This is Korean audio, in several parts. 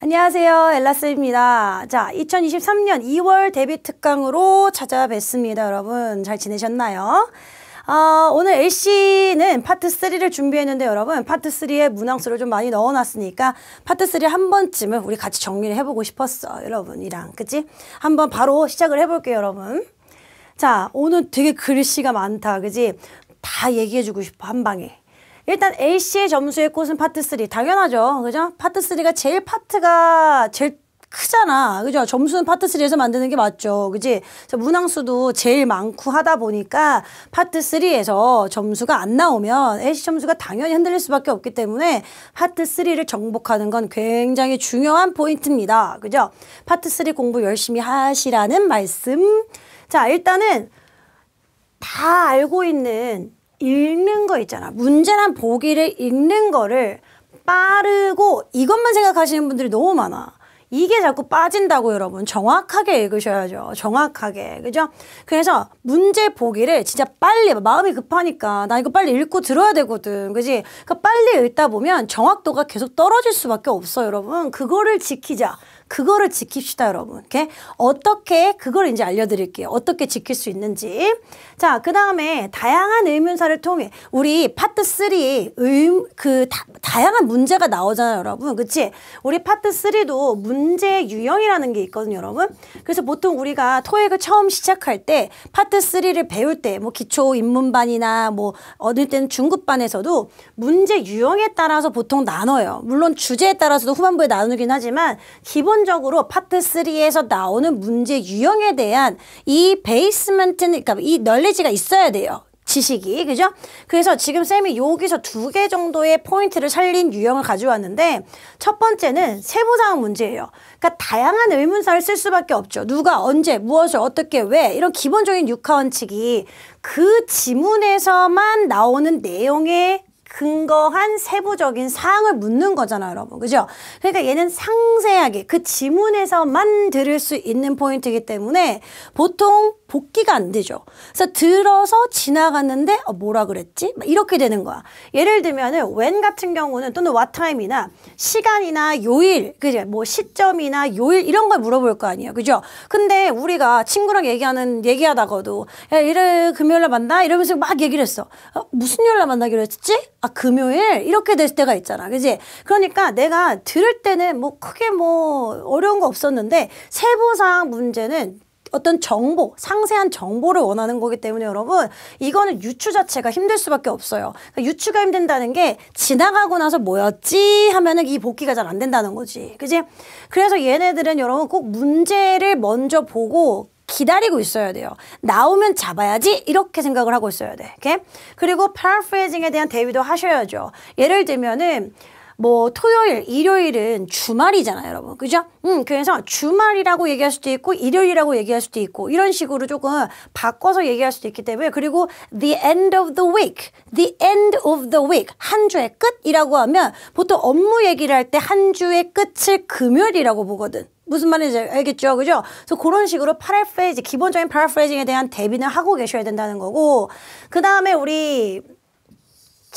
안녕하세요. 엘라스입니다. 자, 2023년 2월 데뷔 특강으로 찾아뵙습니다. 여러분, 잘 지내셨나요? 아, 오늘 LC는 파트 3를 준비했는데 여러분 파트 3에 문항수를 좀 많이 넣어놨으니까 파트 3 한 번쯤은 우리 같이 정리를 해보고 싶었어 여러분이랑 그치? 한 번 바로 시작을 해볼게요 여러분 자 오늘 되게 글씨가 많다 그지? 다 얘기해주고 싶어 한 방에 일단 A씨의 점수의 꽃은 파트 3. 당연하죠. 그죠? 파트 3가 제일 파트가 제일 크잖아. 그죠? 점수는 파트 3에서 만드는 게 맞죠. 그지? 문항수도 제일 많고 하다 보니까 파트 3에서 점수가 안 나오면 AC 점수가 당연히 흔들릴 수밖에 없기 때문에 파트 3를 정복하는 건 굉장히 중요한 포인트입니다. 그죠? 파트 3 공부 열심히 하시라는 말씀. 자, 일단은 다 알고 있는 읽는 거 있잖아. 문제란 보기를 읽는 거를 빠르고 이것만 생각하시는 분들이 너무 많아. 이게 자꾸 빠진다고 여러분 정확하게 읽으셔야죠 정확하게 그죠 그래서 문제 보기를 진짜 빨리 마음이 급하니까 나 이거 빨리 읽고 들어야 되거든 그지 그러니까 빨리 읽다 보면 정확도가 계속 떨어질 수밖에 없어 여러분 그거를 지키자 그거를 지킵시다, 여러분. 이렇게 어떻게 그걸 이제 알려드릴게요. 어떻게 지킬 수 있는지. 자, 그 다음에 다양한 의문사를 통해 우리 파트 3 의, 그 다, 양한 문제가 나오잖아요, 여러분. 그치? 우리 파트 3도 문제 유형이라는 게 있거든요, 여러분. 그래서 보통 우리가 토익을 처음 시작할 때 파트 3를 배울 때 뭐 기초 입문반이나 뭐 어느 때는 중급반에서도 문제 유형에 따라서 보통 나눠요. 물론 주제에 따라서도 후반부에 나누긴 하지만 기본 기본적으로 파트 3에서 나오는 문제 유형에 대한 이 베이스먼트는 그러니까 이널리지가 있어야 돼요. 지식이 그죠? 그래서 지금 쌤이 여기서 두 개 정도의 포인트를 살린 유형을 가져왔는데 첫 번째는 세부사항 문제예요. 그러니까 다양한 의문사를 쓸 수밖에 없죠. 누가 언제 무엇을 어떻게 왜 이런 기본적인 육하 원칙이 그 지문에서만 나오는 내용의 근거한 세부적인 사항을 묻는 거잖아요, 여러분. 그죠? 그러니까 얘는 상세하게 그 지문에서만 들을 수 있는 포인트이기 때문에 보통 복귀가 안 되죠. 그래서 들어서 지나갔는데 어, 뭐라 그랬지? 이렇게 되는 거야. 예를 들면 when 같은 경우는 또는 what time이나 시간이나 요일, 그죠? 뭐 시점이나 요일 이런 걸 물어볼 거 아니에요. 그죠? 근데 우리가 친구랑 얘기하는 얘기하다가도 야, 일요 금요일 날 만나 이러면서 막 얘기를 했어. 어, 무슨 요일 날 만나기로 했지? 아, 금요일 이렇게 될 때가 있잖아. 그지? 그러니까 내가 들을 때는 뭐 크게 뭐 어려운 거 없었는데 세부상 문제는 어떤 정보, 상세한 정보를 원하는 거기 때문에 여러분 이거는 유추 자체가 힘들 수밖에 없어요. 그러니까 유추가 힘든다는 게 지나가고 나서 뭐였지 하면은 이 복귀가 잘 안 된다는 거지. 그지? 그래서 얘네들은 여러분 꼭 문제를 먼저 보고 기다리고 있어야 돼요. 나오면 잡아야지 이렇게 생각을 하고 있어야 돼. 오케이? 그리고 파라프레징에 대한 대비도 하셔야죠. 예를 들면은 뭐 토요일, 일요일은 주말이잖아요, 여러분. 그죠? 음, 그래서 주말이라고 얘기할 수도 있고 일요일이라고 얘기할 수도 있고 이런 식으로 조금 바꿔서 얘기할 수도 있기 때문에 그리고 the end of the week, the end of the week 한 주의 끝이라고 하면 보통 업무 얘기를 할 때 한 주의 끝을 금요일이라고 보거든. 무슨 말인지 알겠죠? 그죠? 그래서 그런 식으로 파라프레이즈, 기본적인 파라프레이징에 대한 대비는 하고 계셔야 된다는 거고, 그 다음에 우리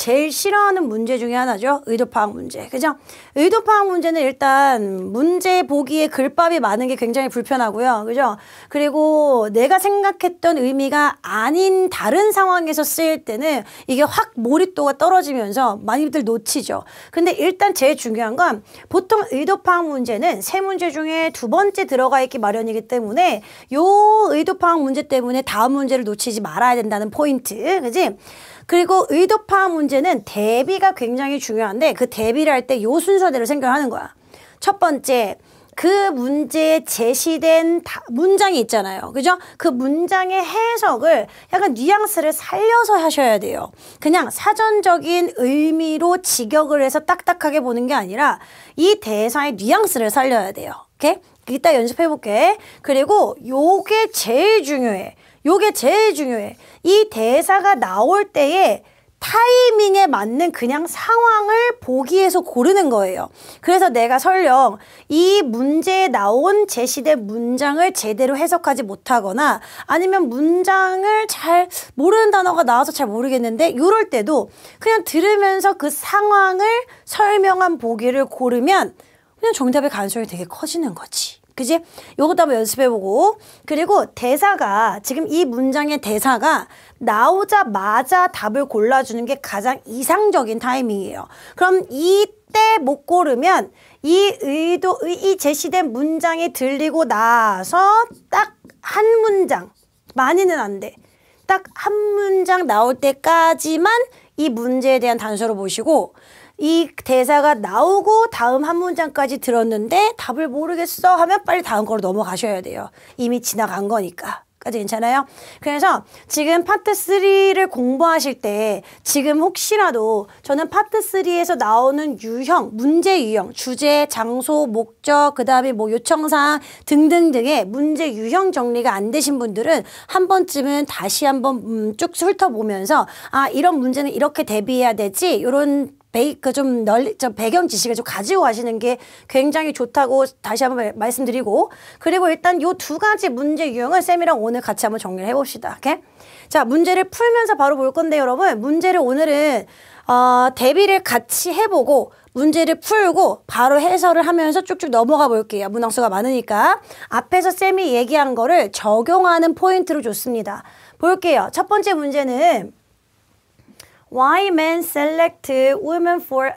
제일 싫어하는 문제 중에 하나죠. 의도 파악 문제. 그죠? 의도 파악 문제는 일단 문제 보기에 글밥이 많은 게 굉장히 불편하고요. 그죠? 그리고 내가 생각했던 의미가 아닌 다른 상황에서 쓰일 때는 이게 확 몰입도가 떨어지면서 많이들 놓치죠. 근데 일단 제일 중요한 건 보통 의도 파악 문제는 세 문제 중에 두 번째 들어가 있기 마련이기 때문에 요 의도 파악 문제 때문에 다음 문제를 놓치지 말아야 된다는 포인트. 그지? 그리고 의도 파악 문제는 대비가 굉장히 중요한데 그 대비를 할 때 요 순서대로 생각을 하는 거야. 첫 번째, 그 문제에 제시된 다, 문장이 있잖아요. 그죠? 그 문장의 해석을 약간 뉘앙스를 살려서 하셔야 돼요. 그냥 사전적인 의미로 직역을 해서 딱딱하게 보는 게 아니라 이 대사의 뉘앙스를 살려야 돼요. 오케이? 이따 연습해볼게. 그리고 요게 제일 중요해. 요게 제일 중요해. 이 대사가 나올 때에 타이밍에 맞는 그냥 상황을 보기에서 고르는 거예요. 그래서 내가 설령 이 문제에 나온 제시된 문장을 제대로 해석하지 못하거나 아니면 문장을 잘 모르는 단어가 나와서 잘 모르겠는데 이럴 때도 그냥 들으면서 그 상황을 설명한 보기를 고르면 그냥 정답의 가능성이 되게 커지는 거지. 그지? 요것도 한번 연습해보고 그리고 대사가 지금 이 문장의 대사가 나오자마자 답을 골라주는 게 가장 이상적인 타이밍이에요. 그럼 이때 못 고르면 이 의도, 이 제시된 문장이 들리고 나서 딱 한 문장, 많이는 안 돼. 딱 한 문장 나올 때까지만 이 문제에 대한 단서를 보시고 이 대사가 나오고 다음 한 문장까지 들었는데 답을 모르겠어 하면 빨리 다음 거로 넘어가셔야 돼요. 이미 지나간 거니까. 괜찮아요? 그래서 지금 파트 3를 공부하실 때 지금 혹시라도 저는 파트 3에서 나오는 유형, 문제 유형, 주제, 장소, 목적, 그 다음에 뭐 요청사항 등등등의 문제 유형 정리가 안 되신 분들은 한 번쯤은 다시 한번 음, 쭉 훑어보면서 아 이런 문제는 이렇게 대비해야 되지 이런 베이 그좀 널리 저 배경 지식을 좀 가지고 가시는 게 굉장히 좋다고 다시 한번 말씀드리고 그리고 일단 요 두 가지 문제 유형을 쌤이랑 오늘 같이 한번 정리를 해봅시다. 자 문제를 풀면서 바로 볼 건데 여러분 문제를 오늘은 어, 대비를 같이 해보고 문제를 풀고 바로 해설을 하면서 쭉쭉 넘어가 볼게요. 문항수가 많으니까 앞에서 쌤이 얘기한 거를 적용하는 포인트로 줬습니다. 볼게요. 첫 번째 문제는 Why men select women for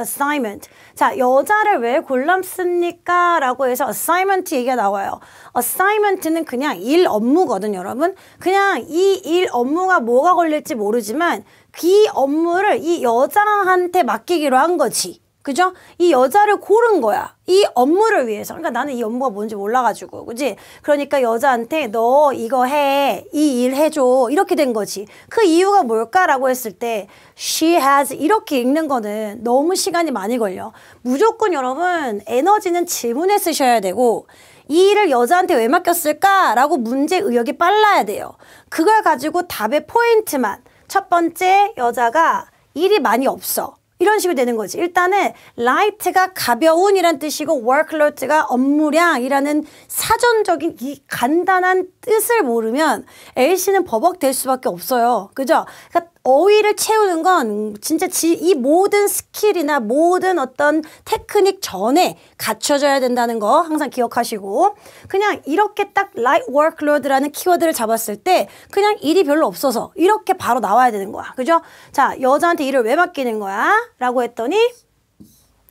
assignment? 자, 여자를 왜 골랐습니까? 라고 해서 assignment 얘기가 나와요. assignment는 그냥 일 업무거든, 여러분. 그냥 이 일 업무가 뭐가 걸릴지 모르지만 그 업무를 이 여자한테 맡기기로 한 거지. 그죠? 이 여자를 고른 거야. 이 업무를 위해서. 그러니까 나는 이 업무가 뭔지 몰라가지고. 그지? 그러니까 여자한테 너 이거 해. 이 일 해줘. 이렇게 된 거지. 그 이유가 뭘까라고 했을 때 she has 이렇게 읽는 거는 너무 시간이 많이 걸려. 무조건 여러분 에너지는 질문에 쓰셔야 되고 이 일을 여자한테 왜 맡겼을까라고 문제 의역이 빨라야 돼요. 그걸 가지고 답의 포인트만. 첫 번째 여자가 일이 많이 없어. 이런 식으로 되는 거지. 일단은 light가 가벼운이란 뜻이고 workload가 업무량이라는 사전적인 이 간단한 뜻을 모르면 A씨는 버벅될 수밖에 없어요. 그죠? 그러니까 어휘를 채우는 건 진짜 지, 이 모든 스킬이나 모든 어떤 테크닉 전에 갖춰져야 된다는 거 항상 기억하시고 그냥 이렇게 딱 light workload라는 키워드를 잡았을 때 그냥 일이 별로 없어서 이렇게 바로 나와야 되는 거야. 그죠? 자, 여자한테 일을 왜 맡기는 거야? 라고 했더니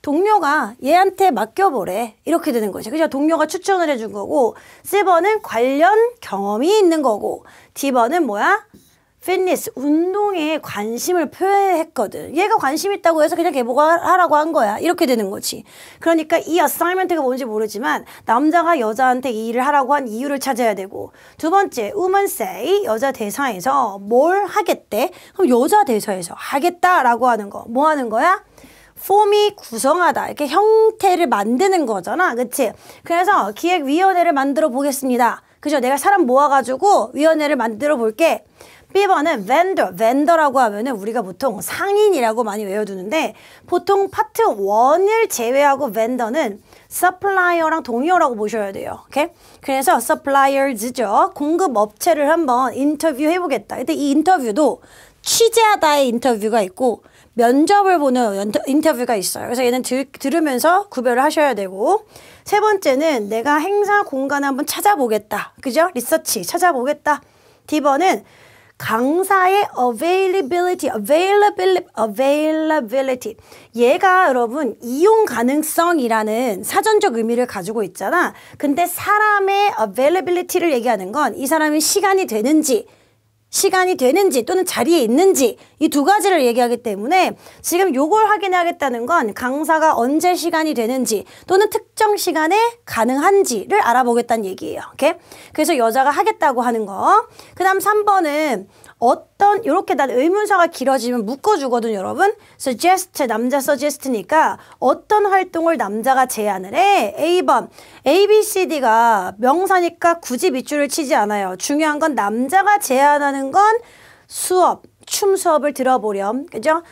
동료가 얘한테 맡겨보래. 이렇게 되는 거죠. 그죠? 동료가 추천을 해 준 거고, C번은 관련 경험이 있는 거고, D번은 뭐야? 피니스 운동에 관심을 표현했거든. 얘가 관심 있다고 해서 그냥 개보하라고 한 거야. 이렇게 되는 거지. 그러니까 이 어사이먼트가 뭔지 모르지만 남자가 여자한테 이 일을 하라고 한 이유를 찾아야 되고 두 번째, woman say 여자 대사에서 뭘 하겠대? 그럼 여자 대사에서 하겠다라고 하는 거. 뭐 하는 거야? 폼이 구성하다 이렇게 형태를 만드는 거잖아 그치 그래서 기획위원회를 만들어 보겠습니다 그죠 내가 사람 모아가지고 위원회를 만들어 볼게 B번은 vendor. vendor라고 하면은 우리가 보통 상인이라고 많이 외워두는데 보통 파트 1을 제외하고 vendor는 supplier랑 동의어라고 보셔야 돼요. 오케이? 그래서 suppliers죠. 공급 업체를 한번 인터뷰 해보겠다. 근데 이 인터뷰도 취재하다의 인터뷰가 있고 면접을 보는 인터뷰가 있어요. 그래서 얘는 들, 들으면서 구별을 하셔야 되고 세 번째는 내가 행사 공간을 한번 찾아보겠다. 그죠? 리서치 찾아보겠다. D번은 강사의 availability, availability, availability. 얘가 여러분 이용 가능성이라는 사전적 의미를 가지고 있잖아. 근데 사람의 availability를 얘기하는 건 이 사람이 시간이 되는지 시간이 되는지 또는 자리에 있는지 이 두 가지를 얘기하기 때문에 지금 요걸 확인하겠다는 건 강사가 언제 시간이 되는지 또는 특정 시간에 가능한지를 알아보겠다는 얘기예요. 오케이? 그래서 여자가 하겠다고 하는 거. 그 다음 3번은 어떤 이렇게 난 의문사가 길어지면 묶어주거든 여러분. suggest 남자 suggest니까 어떤 활동을 남자가 제안을 해? A번 A, B, C, D가 명사니까 굳이 밑줄을 치지 않아요. 중요한 건 남자가 제안하는 건 수업, 춤 수업을 들어보렴. 그죠?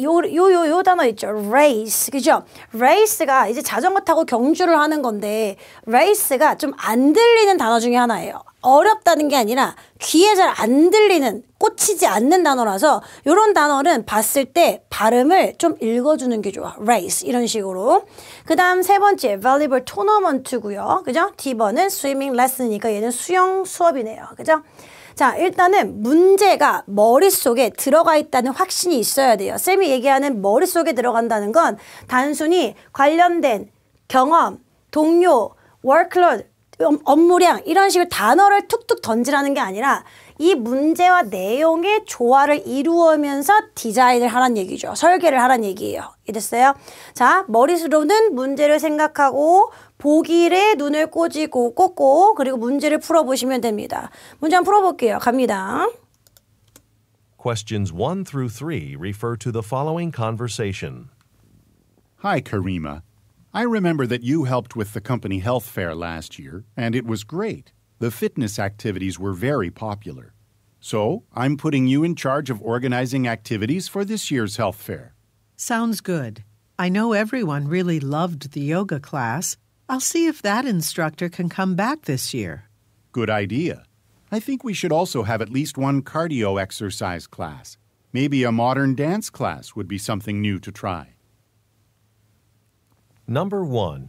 요요요 요, 요, 요 단어 있죠. race. 그죠? race가 이제 자전거 타고 경주를 하는 건데 race가 좀 안 들리는 단어 중에 하나예요. 어렵다는 게 아니라 귀에 잘 안 들리는 꽂히지 않는 단어라서 이런 단어는 봤을 때 발음을 좀 읽어주는 게 좋아. race 이런 식으로. 그 다음 세 번째 volleyball 토너먼트고요. 그죠? D번은 swimming lesson이니까 얘는 수영 수업이네요. 그죠? 자 일단은 문제가 머릿속에 들어가 있다는 확신이 있어야 돼요. 쌤이 얘기하는 머릿속에 들어간다는 건 단순히 관련된 경험, 동료, 워크로드 음, 업무량 이런 식으로 단어를 툭툭 던지라는 게 아니라 이 문제와 내용의 조화를 이루면서 디자인을 하란 얘기죠. 설계를 하란 얘기예요. 이랬어요. 자, 머릿수로는 문제를 생각하고 보기에 눈을 꽂이고 꽂고 그리고 문제를 풀어보시면 됩니다. 문제 한번 풀어볼게요. 갑니다. Questions 1 through 3 refer to the following conversation. Hi, Karima. I remember that you helped with the company health fair last year, and it was great. The fitness activities were very popular. So, I'm putting you in charge of organizing activities for this year's health fair. Sounds good. I know everyone really loved the yoga class. I'll see if that instructor can come back this year. Good idea. I think we should also have at least one cardio exercise class. Maybe a modern dance class would be something new to try. Number one.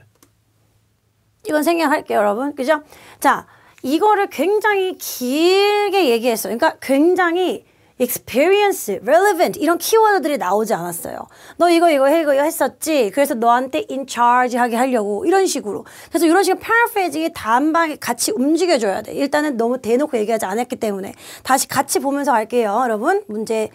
이건 생략할게요, 여러분. 그죠? 자, 이거를 굉장히 길게 얘기했어요. 그러니까 굉장히 experience, relevant 이런 키워드들이 나오지 않았어요. 너 이거 이거 해 이거 했었지. 그래서 너한테 in charge 하게 하려고 이런 식으로. 그래서 이런 식으로 paraphrasing이 단방에 같이 움직여줘야 돼. 일단은 너무 대놓고 얘기하지 않았기 때문에 다시 같이 보면서 할게요 여러분. 문제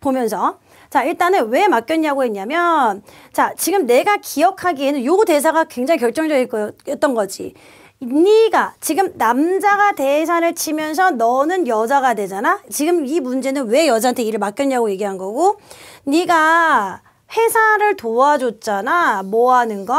보면서 자, 일단은 왜 맡겼냐고 했냐면, 자, 지금 내가 기억하기에는 요 대사가 굉장히 결정적이었던 거지. 네가 지금 남자가 대사를 치면서 너는 여자가 되잖아. 지금 이 문제는 왜 여자한테 일을 맡겼냐고 얘기한 거고, 네가 회사를 도와줬잖아. 뭐 하는 거?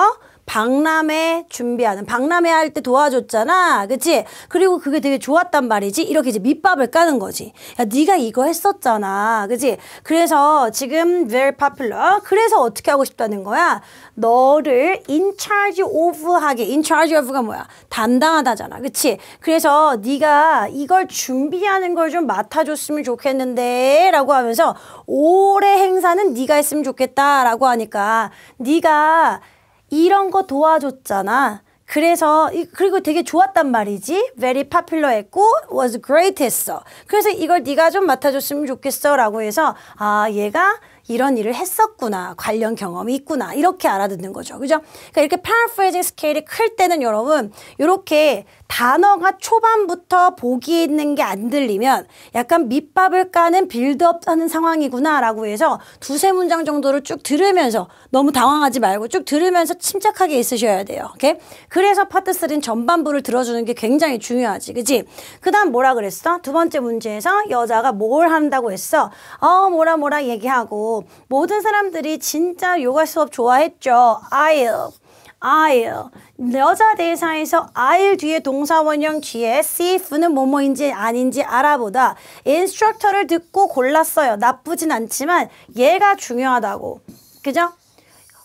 박람회 준비하는 박람회 할 때 도와줬잖아 그치 그리고 그게 되게 좋았단 말이지 이렇게 이제 밑밥을 까는 거지 야 네가 이거 했었잖아 그치 그래서 지금 very popular 그래서 어떻게 하고 싶다는 거야 너를 in charge of 하게 in charge of가 뭐야 담당하다잖아 그치 그래서 네가 이걸 준비하는 걸 좀 맡아줬으면 좋겠는데 라고 하면서 올해 행사는 네가 했으면 좋겠다 라고 하니까 네가 이런 거 도와줬잖아. 그래서 그리고 되게 좋았단 말이지. very popular 했고 was great 했어. 그래서 이걸 네가 좀 맡아줬으면 좋겠어 라고 해서 아 얘가 이런 일을 했었구나. 관련 경험이 있구나. 이렇게 알아듣는 거죠. 그죠? 그러니까 이렇게 paraphrasing 스케일이 클 때는 여러분, 이렇게 단어가 초반부터 보기 있는 게 안 들리면 약간 밑밥을 까는 빌드업 하는 상황이구나라고 해서 두세 문장 정도를 쭉 들으면서 너무 당황하지 말고 쭉 들으면서 침착하게 있으셔야 돼요. 오케이? 그래서 파트 3는 전반부를 들어주는 게 굉장히 중요하지. 그지? 그 다음 뭐라 그랬어? 두 번째 문제에서 여자가 뭘 한다고 했어? 어, 뭐라 뭐라 얘기하고 모든 사람들이 진짜 요가 수업 좋아했죠. I'll, I'll. 여자 대사에서 I'll 뒤에 동사 원형 뒤에 CF는 뭐뭐인지 아닌지 알아보다 인스트럭터를 듣고 골랐어요. 나쁘진 않지만 얘가 중요하다고. 그죠?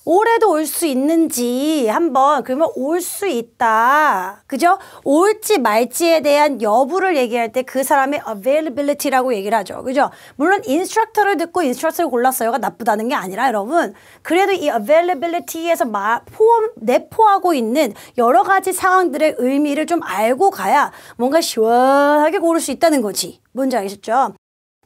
올해도 올 수 있는지 한번 그러면 올 수 있다. 그죠? 올지 말지에 대한 여부를 얘기할 때 그 사람의 availability라고 얘기를 하죠. 그죠? 물론 인스트럭터를 듣고 인스트럭터를 골랐어요가 나쁘다는 게 아니라 여러분 그래도 이 availability에서 마, 포함, 내포하고 있는 여러 가지 상황들의 의미를 좀 알고 가야 뭔가 시원하게 고를 수 있다는 거지. 뭔지 아시죠?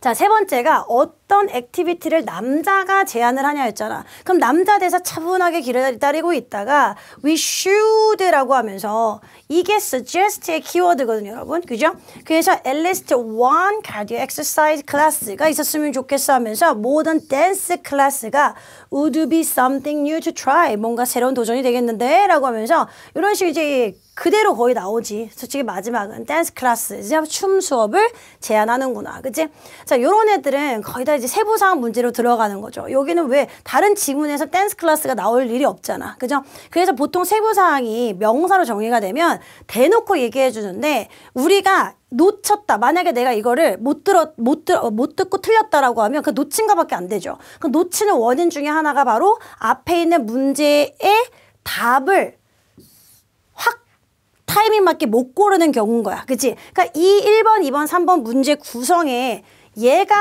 자, 세 번째가 어떤 어떤 액티비티를 남자가 제안을 하냐 했잖아. 그럼 남자 대사 차분하게 기다리고 있다가 we should라고 하면서 이게 suggest의 키워드거든요, 여러분. 그죠? 그래서 at least one cardio exercise class가 있었으면 좋겠어 하면서 모든 댄스 클래스가 would be something new to try. 뭔가 새로운 도전이 되겠는데? 라고 하면서 이런 식으로 이제 그대로 거의 나오지. 솔직히 마지막은 댄스 클래스, 춤 수업을 제안하는구나. 그치? 자, 요런 애들은 거의 다 이제 세부사항 문제로 들어가는 거죠. 여기는 왜 다른 지문에서 댄스 클래스가 나올 일이 없잖아. 그죠? 그래서 보통 세부사항이 명사로 정의가 되면 대놓고 얘기해 주는데 우리가 놓쳤다. 만약에 내가 이거를 못 들어 못 들어 어, 못 듣고 틀렸다라고 하면 그 놓친 거밖에 안 되죠. 그 놓치는 원인 중에 하나가 바로 앞에 있는 문제의 답을 확 타이밍 맞게 못 고르는 경우인 거야. 그치? 그니까이 1번, 2번, 3번 문제 구성에 얘가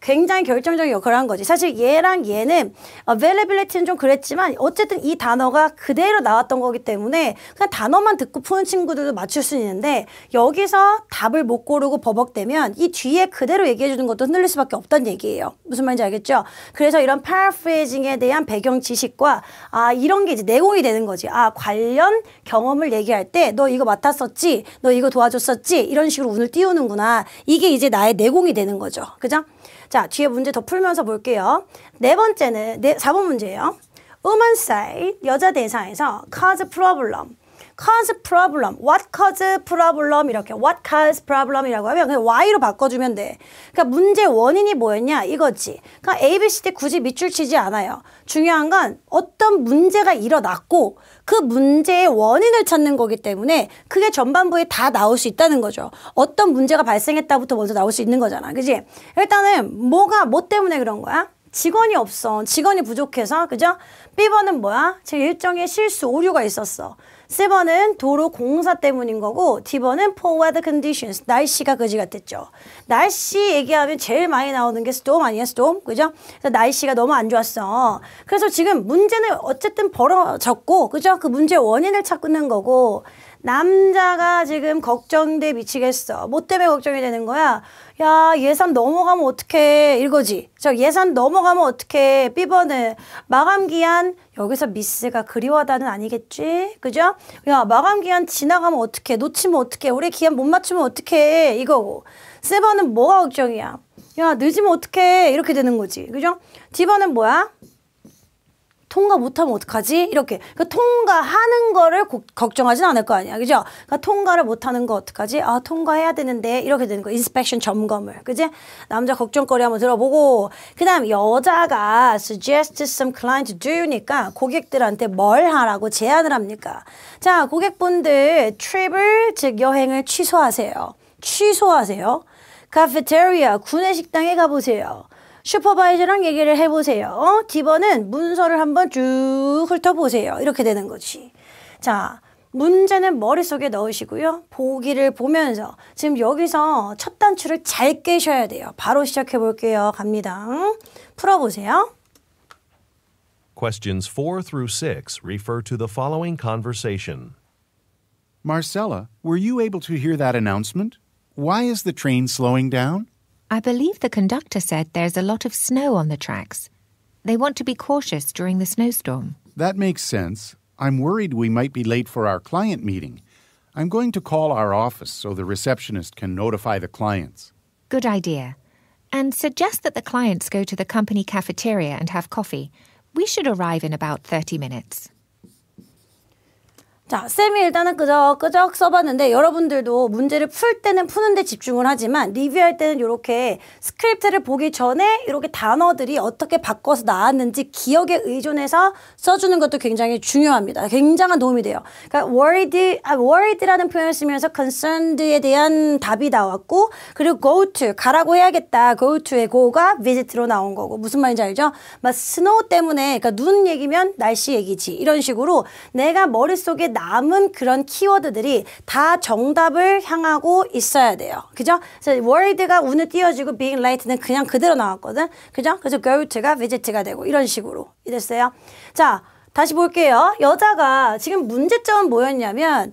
굉장히 결정적인 역할을 한 거지. 사실 얘랑 얘는 availability는 좀 그랬지만 어쨌든 이 단어가 그대로 나왔던 거기 때문에 그냥 단어만 듣고 푸는 친구들도 맞출 수 있는데 여기서 답을 못 고르고 버벅대면 이 뒤에 그대로 얘기해 주는 것도 흔들릴 수밖에 없단 얘기예요. 무슨 말인지 알겠죠? 그래서 이런 paraphrasing에 대한 배경 지식과 아 이런 게 이제 내공이 되는 거지. 아 관련 경험을 얘기할 때 너 이거 맡았었지? 너 이거 도와줬었지? 이런 식으로 운을 띄우는구나. 이게 이제 나의 내공이 되는 거죠. 그죠? 자, 뒤에 문제 더 풀면서 볼게요. 네 번째는, 네, 4번 문제예요. Woman side, 여자 대사에서 cause problem, cause problem, what cause problem 이렇게 what cause problem이라고 하면 그냥 y로 바꿔주면 돼. 그러니까 문제 원인이 뭐였냐 이거지. 그러니까 A, B, C, D 굳이 밑줄 치지 않아요. 중요한 건 어떤 문제가 일어났고 그 문제의 원인을 찾는 거기 때문에 그게 전반부에 다 나올 수 있다는 거죠. 어떤 문제가 발생했다부터 먼저 나올 수 있는 거잖아. 그지? 일단은 뭐가 뭐 때문에 그런 거야? 직원이 없어. 직원이 부족해서, 그죠? B번은 뭐야? 제 일정에 실수, 오류가 있었어. C번은 도로 공사 때문인 거고 D번은 poor weather conditions, 날씨가 거지 같았죠. 날씨 얘기하면 제일 많이 나오는 게 storm 아니야 storm, 그죠? 그래서 날씨가 너무 안 좋았어. 그래서 지금 문제는 어쨌든 벌어졌고, 그죠? 그 문제 원인을 찾는 거고 남자가 지금 걱정돼 미치겠어. 뭐 때문에 걱정이 되는 거야? 야 예산 넘어가면 어떡해 이거지 저 예산 넘어가면 어떡해 B번은 마감기한 여기서 미스가 그리워하다는 아니겠지 그죠 야 마감기한 지나가면 어떡해 놓치면 어떡해 우리 기한 못 맞추면 어떡해 이거고 C번은 뭐가 걱정이야 야 늦으면 어떡해 이렇게 되는 거지 그죠 D번은 뭐야 통과 못하면 어떡하지? 이렇게. 그 통과하는 거를 고, 걱정하진 않을 거 아니야. 그죠? 그러니까 통과를 못하는 거 어떡하지? 아, 통과해야 되는데. 이렇게 되는 거. 인스펙션 점검을. 그지? 남자 걱정거리 한번 들어보고. 그 다음, 여자가 suggest some client do니까 고객들한테 뭘 하라고 제안을 합니까? 자, 고객분들 트립을, 즉 여행을 취소하세요. 취소하세요. 카페테리아, 구내식당에 가보세요. 슈퍼바이저랑 얘기를 해보세요. 디버는 문서를 한번 쭉 훑어보세요. 이렇게 되는 거지. 자, 문제는 머릿속에 넣으시고요. 보기를 보면서 지금 여기서 첫 단추를 잘 깨셔야 돼요. 바로 시작해 볼게요. 갑니다. 풀어보세요. Questions 4 through 6 refer to the following conversation. Marcella, were you able to hear that announcement? Why is the train slowing down? I believe the conductor said there's a lot of snow on the tracks. They want to be cautious during the snowstorm. That makes sense. I'm worried we might be late for our client meeting. I'm going to call our office so the receptionist can notify the clients. Good idea. And suggest that the clients go to the company cafeteria and have coffee. We should arrive in about 30 minutes. 자, 쌤이 일단은 끄적끄적 써봤는데 여러분들도 문제를 풀 때는 푸는데 집중을 하지만 리뷰할 때는 이렇게 스크립트를 보기 전에 이렇게 단어들이 어떻게 바꿔서 나왔는지 기억에 의존해서 써주는 것도 굉장히 중요합니다. 굉장한 도움이 돼요. 그러니까 worried, 아, worried라는 표현을 쓰면서 concerned에 대한 답이 나왔고 그리고 go to, 가라고 해야겠다. go to의 go가 visit로 나온 거고 무슨 말인지 알죠? 막 snow 때문에 그러니까 눈 얘기면 날씨 얘기지 이런 식으로 내가 머릿속에 남은 그런 키워드들이 다 정답을 향하고 있어야 돼요. 그죠? 그래서 worried가 운을 띄워주고 being l a t 는 그냥 그대로 나왔거든. 그죠? 그래서 go to가 visit가 되고 이런 식으로. 이랬어요. 자, 다시 볼게요. 여자가 지금 문제점은 뭐였냐면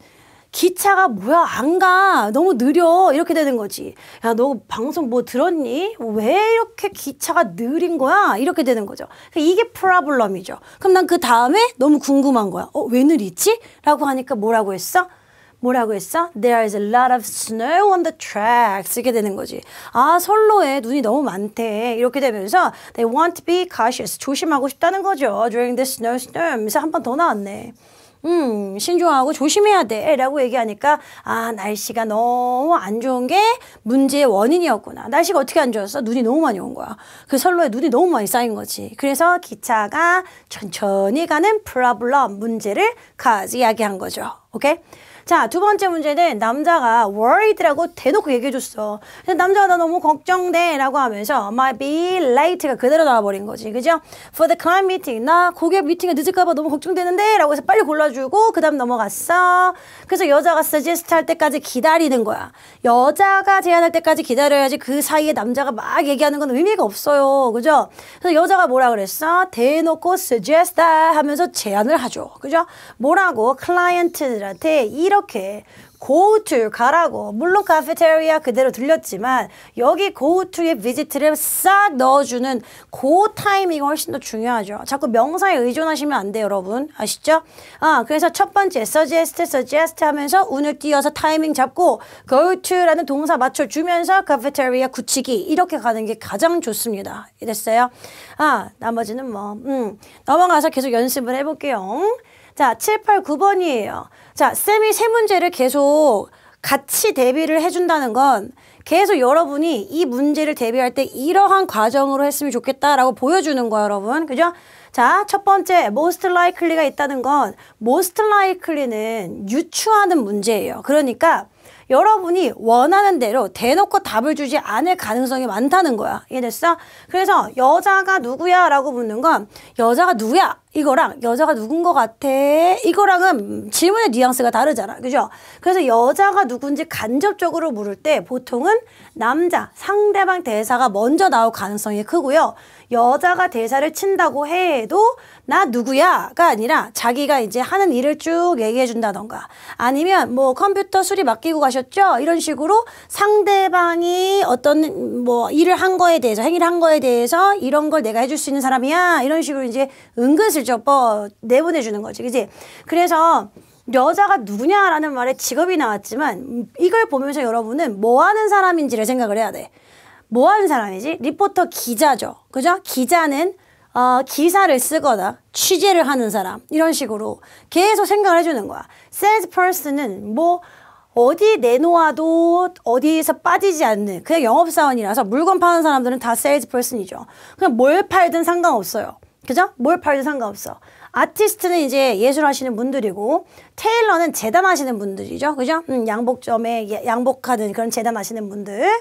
기차가 뭐야 안 가 너무 느려 이렇게 되는 거지 야 너 방송 뭐 들었니 왜 이렇게 기차가 느린 거야 이렇게 되는 거죠 그러니까 이게 프라블럼이죠 그럼 난 그 다음에 너무 궁금한 거야 어 왜 느리지 라고 하니까 뭐라고 했어 뭐라고 했어? There is a lot of snow on the track. 쓰게 되는 거지. 아, 선로에 눈이 너무 많대. 이렇게 되면서 they want to be cautious. 조심하고 싶다는 거죠. During the snowstorm. 한번 더 나왔네. 음, 신중하고 조심해야 돼. 라고 얘기하니까, 아, 날씨가 너무 안 좋은 게 문제의 원인이었구나. 날씨가 어떻게 안 좋았어? 눈이 너무 많이 온 거야. 그 선로에 눈이 너무 많이 쌓인 거지. 그래서 기차가 천천히 가는 프라블럼 문제를 가지야기한 거죠. 오케이? 자, 두 번째 문제는 남자가 worried라고 대놓고 얘기해줬어. 남자가 나 너무 걱정돼 라고 하면서 might be late가 그대로 나와버린 거지. 그죠? For the client meeting. 나 고객 미팅에 늦을까봐 너무 걱정되는데 라고 해서 빨리 골라주고 그 다음 넘어갔어. 그래서 여자가 suggest 할 때까지 기다리는 거야. 여자가 제안할 때까지 기다려야지 그 사이에 남자가 막 얘기하는 건 의미가 없어요. 그죠? 그래서 여자가 뭐라 그랬어? 대놓고 suggest 하면서 제안을 하죠. 그죠? 뭐라고 클라이언트들한테 이런 이렇게 go to 가라고 물론 카페테리아 그대로 들렸지만 여기 go to의 비지트를 싹 넣어주는 고 타이밍이 훨씬 더 중요하죠. 자꾸 명사에 의존하시면 안 돼요 여러분 아시죠? 아 그래서 첫 번째 suggest suggest 하면서 운을 띄어서 타이밍 잡고 go to라는 동사 맞춰주면서 카페테리아 굳히기 이렇게 가는 게 가장 좋습니다. 이랬어요아 나머지는 뭐 음, 넘어가서 계속 연습을 해볼게요. 자, 789번이에요. 자, 쌤이 세 문제를 계속 같이 대비를 해준다는 건 계속 여러분이 이 문제를 대비할 때 이러한 과정으로 했으면 좋겠다라고 보여주는 거예요, 여러분. 그죠? 자, 첫 번째, most likely가 있다는 건 most likely는 유추하는 문제예요. 그러니까 여러분이 원하는 대로 대놓고 답을 주지 않을 가능성이 많다는 거야. 이해됐어? 그래서 여자가 누구야? 라고 묻는 건 여자가 누구야? 이거랑 여자가 누군 것 같아? 이거랑은 질문의 뉘앙스가 다르잖아. 그죠? 그래서 여자가 누군지 간접적으로 물을 때 보통은 남자, 상대방 대사가 먼저 나올 가능성이 크고요. 여자가 대사를 친다고 해도 나 누구야가 아니라 자기가 이제 하는 일을 쭉 얘기해 준다던가 아니면 뭐 컴퓨터 수리 맡기고 가셨죠? 이런 식으로 상대방이 어떤 뭐 일을 한 거에 대해서 행위를 한 거에 대해서 이런 걸 내가 해줄 수 있는 사람이야 이런 식으로 이제 은근슬쩍 뭐 내보내 주는 거지. 그지? 그래서 여자가 누구냐라는 말에 직업이 나왔지만 이걸 보면서 여러분은 뭐 하는 사람인지를 생각을 해야 돼. 뭐 하는 사람이지? 리포터 기자죠. 그죠? 기자는 어, 기사를 쓰거나 취재를 하는 사람 이런 식으로 계속 생각을 해주는 거야. salesperson은 뭐 어디 내놓아도 어디에서 빠지지 않는 그냥 영업사원이라서 물건 파는 사람들은 다 세일즈퍼슨이죠. 그냥 뭘 팔든 상관없어요. 그죠? 뭘 팔든 상관없어. 아티스트는 이제 예술하시는 분들이고 테일러는 재단하시는 분들이죠. 그죠? 음, 양복점에 양복하는 그런 재단하시는 분들.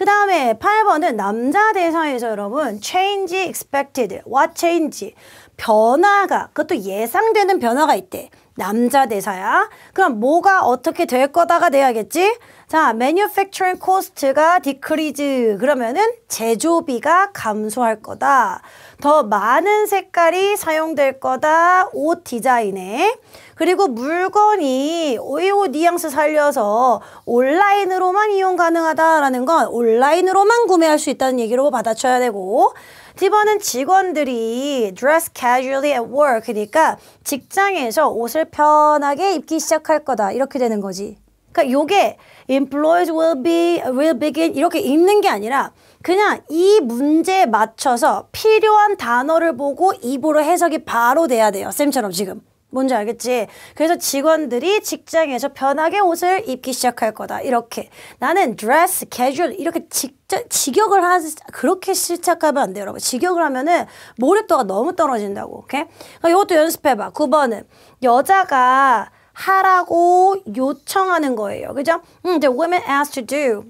그 다음에 8번은 남자 대사에서 여러분 change expected, what change 변화가 그것도 예상되는 변화가 있대 남자 대사야 그럼 뭐가 어떻게 될 거다가 돼야겠지 자, manufacturing cost가 decrease 그러면은 제조비가 감소할 거다. 더 많은 색깔이 사용될 거다. 옷 디자인에. 그리고 물건이 오이오 뉘앙스 살려서 온라인으로만 이용 가능하다라는 건 온라인으로만 구매할 수 있다는 얘기로 받아쳐야 되고 D번은 직원들이 dress casually at work 그러니까 직장에서 옷을 편하게 입기 시작할 거다 이렇게 되는 거지. 그러니까 요게 employees will be will begin 이렇게 읽는 게 아니라 그냥 이 문제에 맞춰서 필요한 단어를 보고 입으로 해석이 바로 돼야 돼요. 쌤처럼 지금. 뭔지 알겠지? 그래서 직원들이 직장에서 편하게 옷을 입기 시작할 거다. 이렇게. 나는 dress, casual 이렇게 직접 직역을 하 그렇게 시작하면 안 돼요, 여러분. 직역을 하면은 몰입도가 너무 떨어진다고. 오케이? 그러니까 이것도 연습해 봐. 9번은 여자가 하라고 요청하는 거예요. 그죠? 음, the women asked to do.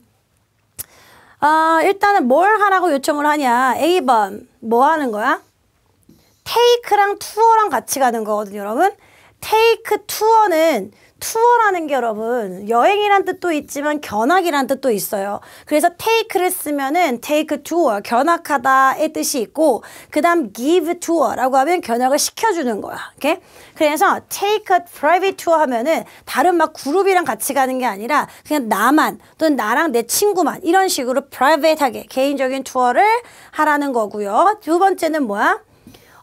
아, 일단은 뭘 하라고 요청을 하냐? A번. 뭐 하는 거야? 테이크랑 투어랑 같이 가는 거거든요, 여러분. 테이크 투어는 투어라는 게 여러분 여행이란 뜻도 있지만 견학이란 뜻도 있어요. 그래서 take를 쓰면은 take tour 견학하다의 뜻이 있고 그다음 give tour라고 하면 견학을 시켜주는 거야. 이렇게 그래서 take a private tour 하면은 다른 막 그룹이랑 같이 가는 게 아니라 그냥 나만 또는 나랑 내 친구만 이런 식으로 private하게 개인적인 투어를 하라는 거고요. 두 번째는 뭐야?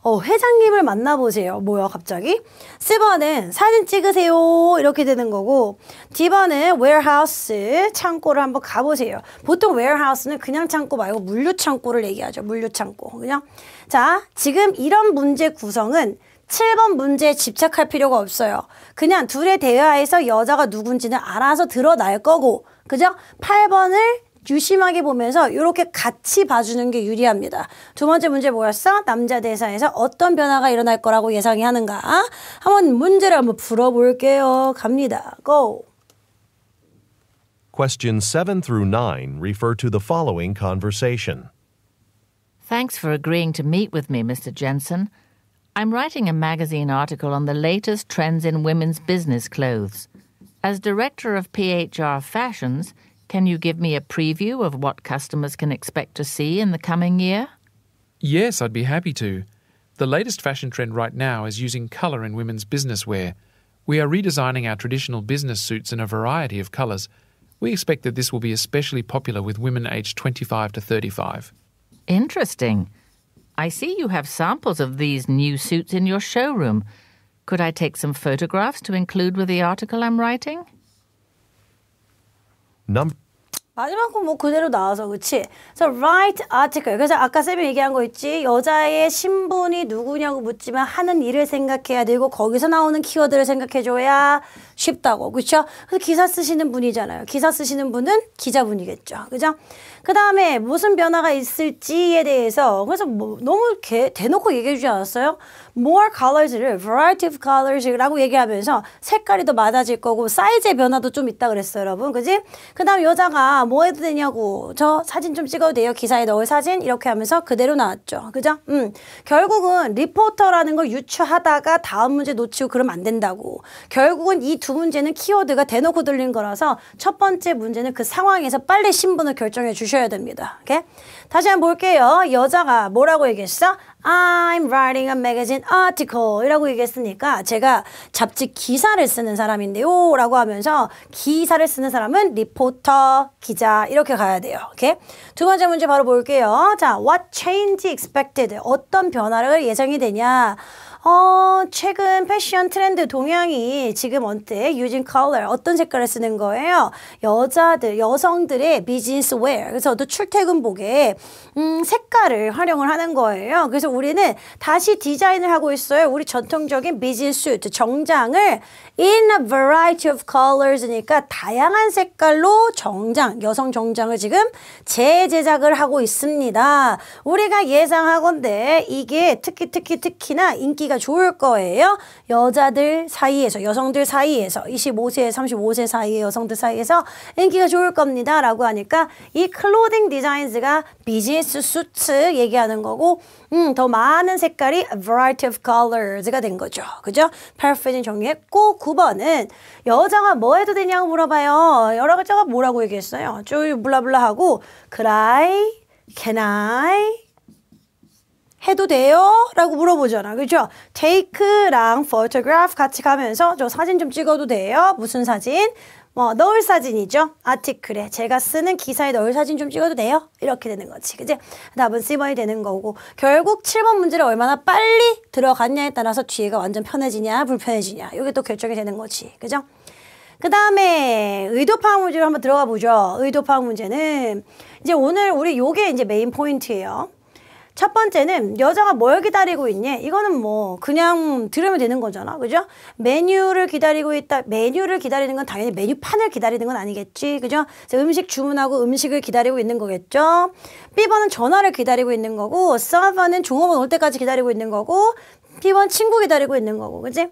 어, 회장님을 만나보세요. 뭐야 갑자기? C번은 사진 찍으세요. 이렇게 되는 거고 D번은 warehouse 창고를 한번 가보세요. 보통 warehouse는 그냥 창고 말고 물류 창고를 얘기하죠. 물류 창고. 그냥 자 지금 이런 문제 구성은 7번 문제에 집착할 필요가 없어요. 그냥 둘의 대화에서 여자가 누군지는 알아서 드러날 거고 그죠? 8번을 유심하게 보면서 이렇게 같이 봐주는 게 유리합니다. 두 번째 문제 뭐였어? 남자 대사에서 어떤 변화가 일어날 거라고 예상이 하는가? 한번 문제를 한번 풀어볼게요. 갑니다. Go. Questions 7 through 9 refer to the following conversation. Thanks for agreeing to meet with me, Mr. Jensen. I'm writing a magazine article on the latest trends in women's business clothes. As director of PHR Fashions, Can you give me a preview of what customers can expect to see in the coming year? Yes, I'd be happy to. The latest fashion trend right now is using colour in women's business wear. We are redesigning our traditional business suits in a variety of colours. We expect that this will be especially popular with women aged 25 to 35. Interesting. I see you have samples of these new suits in your showroom. Could I take some photographs to include with the article I'm writing? 남 마지막 건뭐 그대로 나와서 그치? 그래서 write article. 그래서 아까 쌤이 얘기한 거 있지? 여자의 신분이 누구냐고 묻지만 하는 일을 생각해야 되고 거기서 나오는 키워드를 생각해줘야 쉽다고 그쵸? 그래서 기사 쓰시는 분이잖아요. 기사 쓰시는 분은 기자분이겠죠. 그죠? 그 다음에 무슨 변화가 있을지에 대해서 그래서 뭐 너무 개, 대놓고 얘기해주지 않았어요? more colors를 variety of colors라고 얘기하면서 색깔이 더 많아질 거고 사이즈의 변화도 좀 있다 그랬어요 여러분 그지? 그 다음 여자가 뭐 해도 되냐고 저 사진 좀 찍어도 돼요 기사에 넣을 사진 이렇게 하면서 그대로 나왔죠 그죠? 음 결국은 리포터라는 걸 유추하다가 다음 문제 놓치고 그러면 안 된다고 결국은 이 두 문제는 키워드가 대놓고 들린 거라서 첫 번째 문제는 그 상황에서 빨리 신분을 결정해 주셔야 됩니다 오케이? 다시 한번 볼게요. 여자가 뭐라고 얘기했어? I'm writing a magazine article 이라고 얘기했으니까 제가 잡지 기사를 쓰는 사람인데요 라고 하면서 기사를 쓰는 사람은 리포터, 기자 이렇게 가야 돼요. 오케이? 두 번째 문제 바로 볼게요. 자, what change expected? 어떤 변화를 예정이 되냐? 어, 최근 패션 트렌드 동향이 지금 언뜻 유진 컬러 어떤 색깔을 쓰는 거예요? 여자들, 여성들의 비즈니스 웨어. 그래서 또 출퇴근복에 음, 색깔을 활용을 하는 거예요. 그래서 우리는 다시 디자인을 하고 있어요. 우리 전통적인 비즈니스 정장을 in a variety of colors니까 그러니까 다양한 색깔로 정장, 여성 정장을 지금 재제작을 하고 있습니다. 우리가 예상하건데 이게 특히 특히 특히나 인기가 좋을 거예요. 여자들 사이에서, 여성들 사이에서 25세, 35세 사이의 여성들 사이에서 인기가 좋을 겁니다. 라고 하니까 이 클로딩 디자인즈가 비즈니스 수트 얘기하는 거고 음, 더 많은 색깔이 variety of colors가 된 거죠. 그죠? p a r a p h r a 정리했고 9번은 여자가 뭐 해도 되냐고 물어봐요. 여러 가지가 뭐라고 얘기했어요? 쭉 블라블라 하고 cry, can I, 해도 돼요? 라고 물어보잖아. 그죠? take랑 photograph 같이 가면서 저 사진 좀 찍어도 돼요? 무슨 사진? 뭐 넣을 사진이죠. 아티클에 제가 쓰는 기사에 넣을 사진 좀 찍어도 돼요? 이렇게 되는 거지. 그지? 답은 C번이 되는 거고 결국 7번 문제를 얼마나 빨리 들어갔냐에 따라서 뒤에가 완전 편해지냐 불편해지냐 이게 또 결정이 되는 거지. 그죠? 그 다음에 의도 파악 문제로 한번 들어가 보죠. 의도 파악 문제는 이제 오늘 우리 요게 이제 메인 포인트예요. 첫 번째는 여자가 뭘 기다리고 있니? 이거는 뭐 그냥 들으면 되는 거잖아. 그죠? 메뉴를 기다리고 있다. 메뉴를 기다리는 건 당연히 메뉴판을 기다리는 건 아니겠지. 그죠? 음식 주문하고 음식을 기다리고 있는 거겠죠. B번은 전화를 기다리고 있는 거고 c 번는 종업원 올 때까지 기다리고 있는 거고 B번 친구 기다리고 있는 거고. 그지?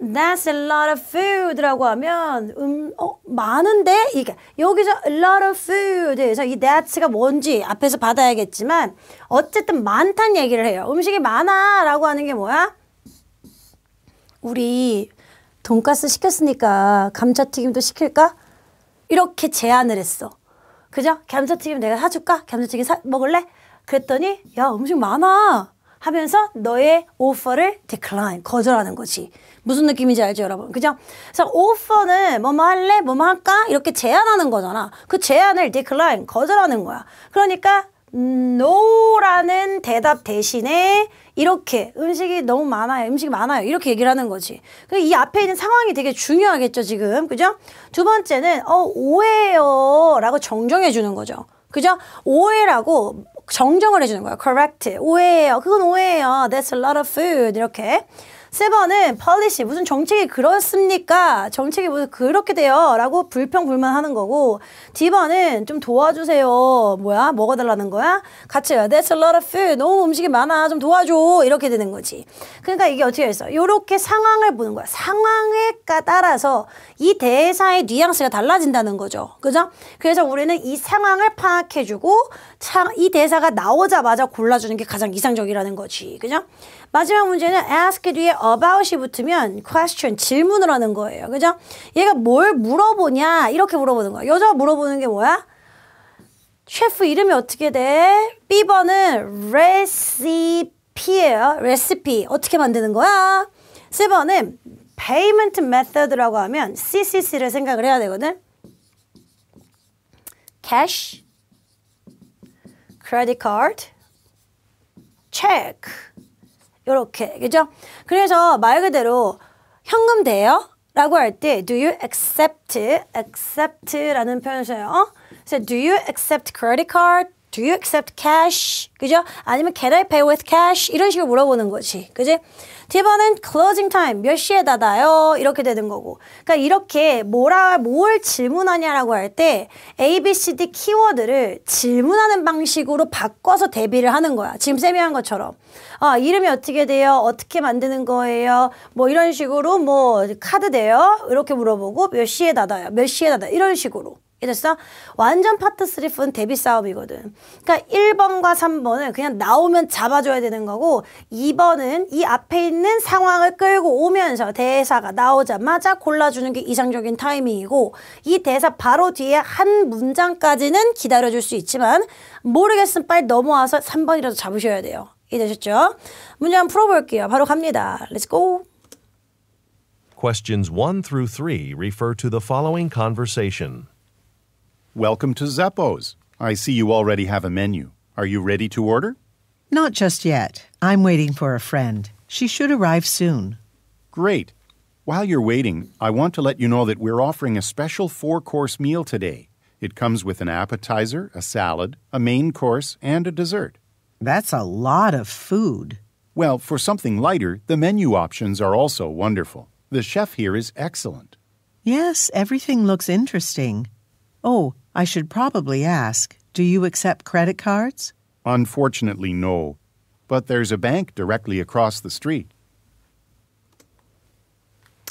That's a lot of food라고 하면 음, 어, 많은데? 그러니까 여기서 a lot of food에서 이 that가 뭔지 앞에서 받아야겠지만 어쨌든 많단 얘기를 해요. 음식이 많아 라고 하는 게 뭐야? 우리 돈가스 시켰으니까 감자튀김도 시킬까? 이렇게 제안을 했어. 그죠? 감자튀김 내가 사줄까? 감자튀김 사, 먹을래? 그랬더니 야 음식 많아. 하면서 너의 오퍼를 decline, 거절하는 거지. 무슨 느낌인지 알죠, 여러분? 그죠? 그래서 오퍼는 뭐뭐 할래? 뭐뭐 할까? 이렇게 제안하는 거잖아. 그 제안을 decline, 거절하는 거야. 그러니까 no라는 대답 대신에 이렇게 음식이 너무 많아요. 음식이 많아요. 이렇게 얘기를 하는 거지. 이 앞에 있는 상황이 되게 중요하겠죠, 지금. 그죠? 두 번째는 어, 오해요. 라고 정정해 주는 거죠. 그죠? 오해라고 정정을 해주는 거예요. correct. 오해예요. 그건 오해예요. That's a lot of food. 이렇게. 세번은 폴리시 무슨 정책이 그렇습니까? 정책이 무슨 그렇게 돼요? 라고 불평 불만하는 거고 D번은 좀 도와주세요. 뭐야? 먹어달라는 거야? 같이 That's a lot of food. 너무 음식이 많아. 좀 도와줘. 이렇게 되는 거지. 그러니까 이게 어떻게 있어? 이렇게 상황을 보는 거야. 상황에 따라서 이 대사의 뉘앙스가 달라진다는 거죠. 그죠? 그래서 우리는 이 상황을 파악해주고 이 대사가 나오자마자 골라주는 게 가장 이상적이라는 거지. 그죠? 마지막 문제는 ask 뒤에 about이 붙으면 question, 질문을 하는 거예요. 그죠? 얘가 뭘 물어보냐? 이렇게 물어보는 거야. 여자 물어보는 게 뭐야? 셰프 이름이 어떻게 돼? B번은 recipe예요. recipe. 어떻게 만드는 거야? C번은 payment method라고 하면 CCC를 생각을 해야 되거든. cash, credit card, check. 이렇게 그죠? 그래서 말 그대로 현금 대요? 라고 할 때 do you accept accept라는 표현을 써요. 어? 그래서 do you accept credit card? Do you accept cash? 그죠? 아니면 can I pay with cash? 이런 식으로 물어보는 거지. 그지? 티번은 c l o 타임 몇 시에 닫아요? 이렇게 되는 거고 그러니까 이렇게 뭐라 뭘 질문하냐라고 할 때 A, B, C, D 키워드를 질문하는 방식으로 바꿔서 대비를 하는 거야 지금 쌤이 한 것처럼 아 이름이 어떻게 돼요? 어떻게 만드는 거예요? 뭐 이런 식으로 뭐 카드 돼요? 이렇게 물어보고 몇 시에 닫아요? 몇 시에 닫아요? 이런 식으로 이랬어? 완전 파트 3푼 데뷔 사업이거든 그러니까 1번과 3번은 그냥 나오면 잡아줘야 되는 거고 2번은 이 앞에 있는 상황을 끌고 오면서 대사가 나오자마자 골라주는 게 이상적인 타이밍이고 이 대사 바로 뒤에 한 문장까지는 기다려줄 수 있지만 모르겠으면 빨리 넘어와서 3번이라도 잡으셔야 돼요. 이해되셨죠? 문제 한번 풀어볼게요. 바로 갑니다. Let's go. Questions 1 through 3 refer to the following conversation. Welcome to Zeppos. I see you already have a menu. Are you ready to order? Not just yet. I'm waiting for a friend. She should arrive soon. Great. While you're waiting, I want to let you know that we're offering a special four course meal today. It comes with an appetizer, a salad, a main course, and a dessert. That's a lot of food. Well, for something lighter, the menu options are also wonderful. The chef here is excellent. Yes, everything looks interesting. Oh, I should probably ask Do you accept credit cards? Unfortunately, no. But there's a bank directly across the street.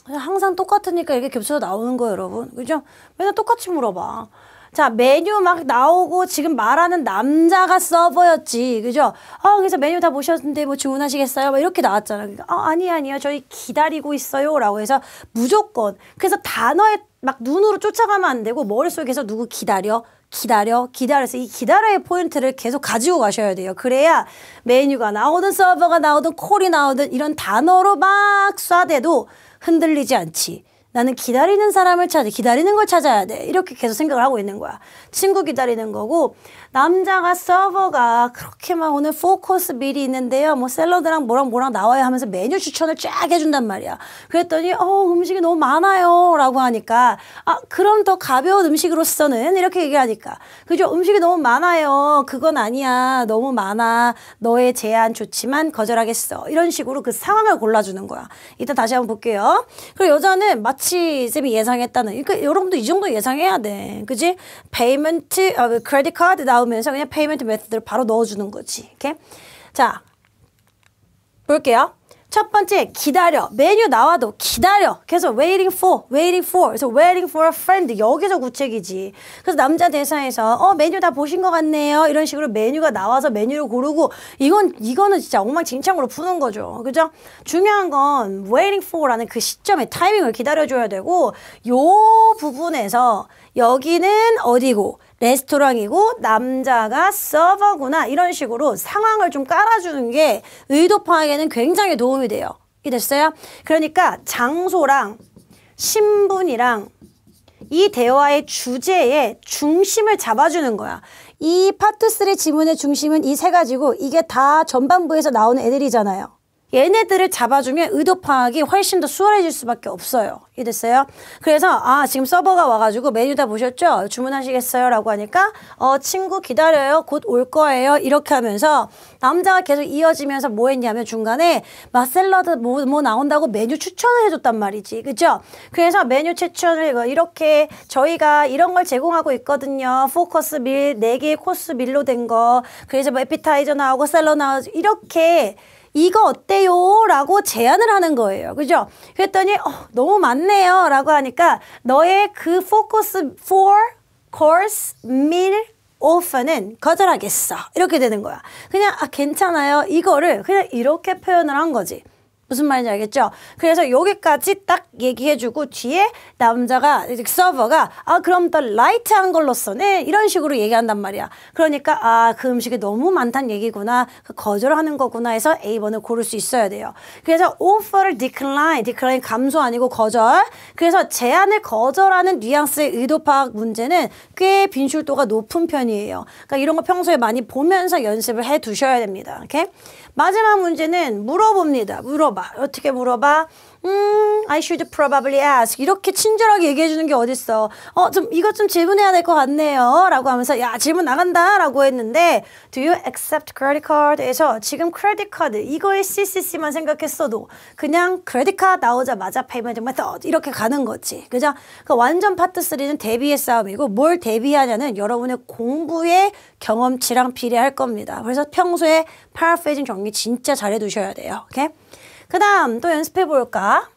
항상 똑같으니까 이게 겹쳐서 나오는 거예요, 여러분. 그죠? 맨날 똑같이 물어봐. 자, 메뉴 막 나오고 지금 말하는 남자가 서버였지. 그죠? 아, 그래서 메뉴 다 보셨는데 뭐 주문하시겠어요? 막 이렇게 나왔잖아. 그러니까, 아, 아니, 아니요. 저희 기다리고 있어요. 라고 해서 무조건. 그래서 단어에 막 눈으로 쫓아가면 안 되고 머릿속에서 누구 기다려 기다려 기다려서 이 기다려의 포인트를 계속 가지고 가셔야 돼요. 그래야 메뉴가 나오든 서버가 나오든 콜이 나오든 이런 단어로 막 쏴대도 흔들리지 않지. 나는 기다리는 사람을 찾아 기다리는 걸 찾아야 돼 이렇게 계속 생각을 하고 있는 거야 친구 기다리는 거고 남자가 서버가 그렇게 막 오늘 포커스 미리 있는데요 뭐 샐러드랑 뭐랑 뭐랑 나와요 하면서 메뉴 추천을 쫙 해준단 말이야 그랬더니 어 음식이 너무 많아요 라고 하니까 아 그럼 더 가벼운 음식으로서는 이렇게 얘기하니까 그죠 음식이 너무 많아요 그건 아니야 너무 많아 너의 제안 좋지만 거절하겠어 이런 식으로 그 상황을 골라주는 거야 이따 다시 한번 볼게요 그리고 여자는 마치 같이 쌤이 예상했다는. 그러니까 여러분도 이 정도 예상해야 돼. 그지? 페이먼트, 아, 크레딧 그 카드 나오면서 그냥 페이먼트 메서드를 바로 넣어주는 거지. 이렇게. 자, 볼게요. 첫 번째 기다려 메뉴 나와도 기다려 계속 waiting for waiting for 그래서 waiting for a friend 여기서 구책이지 그래서 남자 대사에서 어 메뉴 다 보신 것 같네요 이런 식으로 메뉴가 나와서 메뉴를 고르고 이건 이거는 진짜 엉망진창으로 푸는 거죠 그죠 중요한 건 waiting for라는 그 시점에 타이밍을 기다려줘야 되고 요 부분에서 여기는 어디고 레스토랑이고 남자가 서버구나 이런 식으로 상황을 좀 깔아주는 게 의도 파악에는 굉장히 도움이 돼요. 이 됐어요? 그러니까 장소랑 신분이랑 이 대화의 주제의 중심을 잡아주는 거야. 이 파트 3 지문의 중심은 이 세 가지고 이게 다 전반부에서 나오는 애들이잖아요. 얘네들을 잡아주면 의도 파악이 훨씬 더 수월해질 수밖에 없어요. 이랬어요. 그래서 아 지금 서버가 와가지고 메뉴 다 보셨죠? 주문하시겠어요? 라고 하니까 어 친구 기다려요. 곧 올 거예요. 이렇게 하면서 남자가 계속 이어지면서 뭐 했냐면 중간에 맛샐러드 뭐, 뭐 나온다고 메뉴 추천을 해줬단 말이지. 그죠? 그래서 메뉴 추천을 뭐 이렇게 저희가 이런 걸 제공하고 있거든요. 포커스 밀, 네개의 코스 밀로 된 거. 그래서 뭐 에피타이저 나오고 샐러 나오고 이렇게 이거 어때요? 라고 제안을 하는 거예요. 그죠? 그랬더니 어, 너무 많네요. 라고 하니까 너의 그 포커스 for course meal offer는 거절하겠어. 이렇게 되는 거야. 그냥 아 괜찮아요. 이거를 그냥 이렇게 표현을 한 거지. 무슨 말인지 알겠죠? 그래서 여기까지 딱 얘기해주고 뒤에 남자가 서버가 아 그럼 더 라이트한 걸로 써네 이런 식으로 얘기한단 말이야. 그러니까 아 그 음식이 너무 많단 얘기구나 그 거절하는 거구나 해서 A 번을 고를 수 있어야 돼요. 그래서 offer를 decline, decline 감소 아니고 거절. 그래서 제안을 거절하는 뉘앙스의 의도 파악 문제는 꽤 빈출도가 높은 편이에요. 그러니까 이런 거 평소에 많이 보면서 연습을 해 두셔야 됩니다. 오케이? 마지막 문제는 물어봅니다. 물어봐. 어떻게 물어봐? 음, I should probably ask. 이렇게 친절하게 얘기해 주는 게 어딨어. 어, 좀 이것 좀 질문해야 될 것 같네요. 라고 하면서 야, 질문 나간다. 라고 했는데 Do you accept credit card에서 지금 credit card 이거의 CCC만 생각했어도 그냥 credit card 나오자마자 payment method 이렇게 가는 거지. 그죠? 그 완전 파트 3는 대비의 싸움이고 뭘 대비하냐는 여러분의 공부의 경험치랑 비례할 겁니다. 그래서 평소에 paraphrasing 정리 진짜 잘해 두셔야 돼요. 오케이? 그 다음 또 연습해 볼까?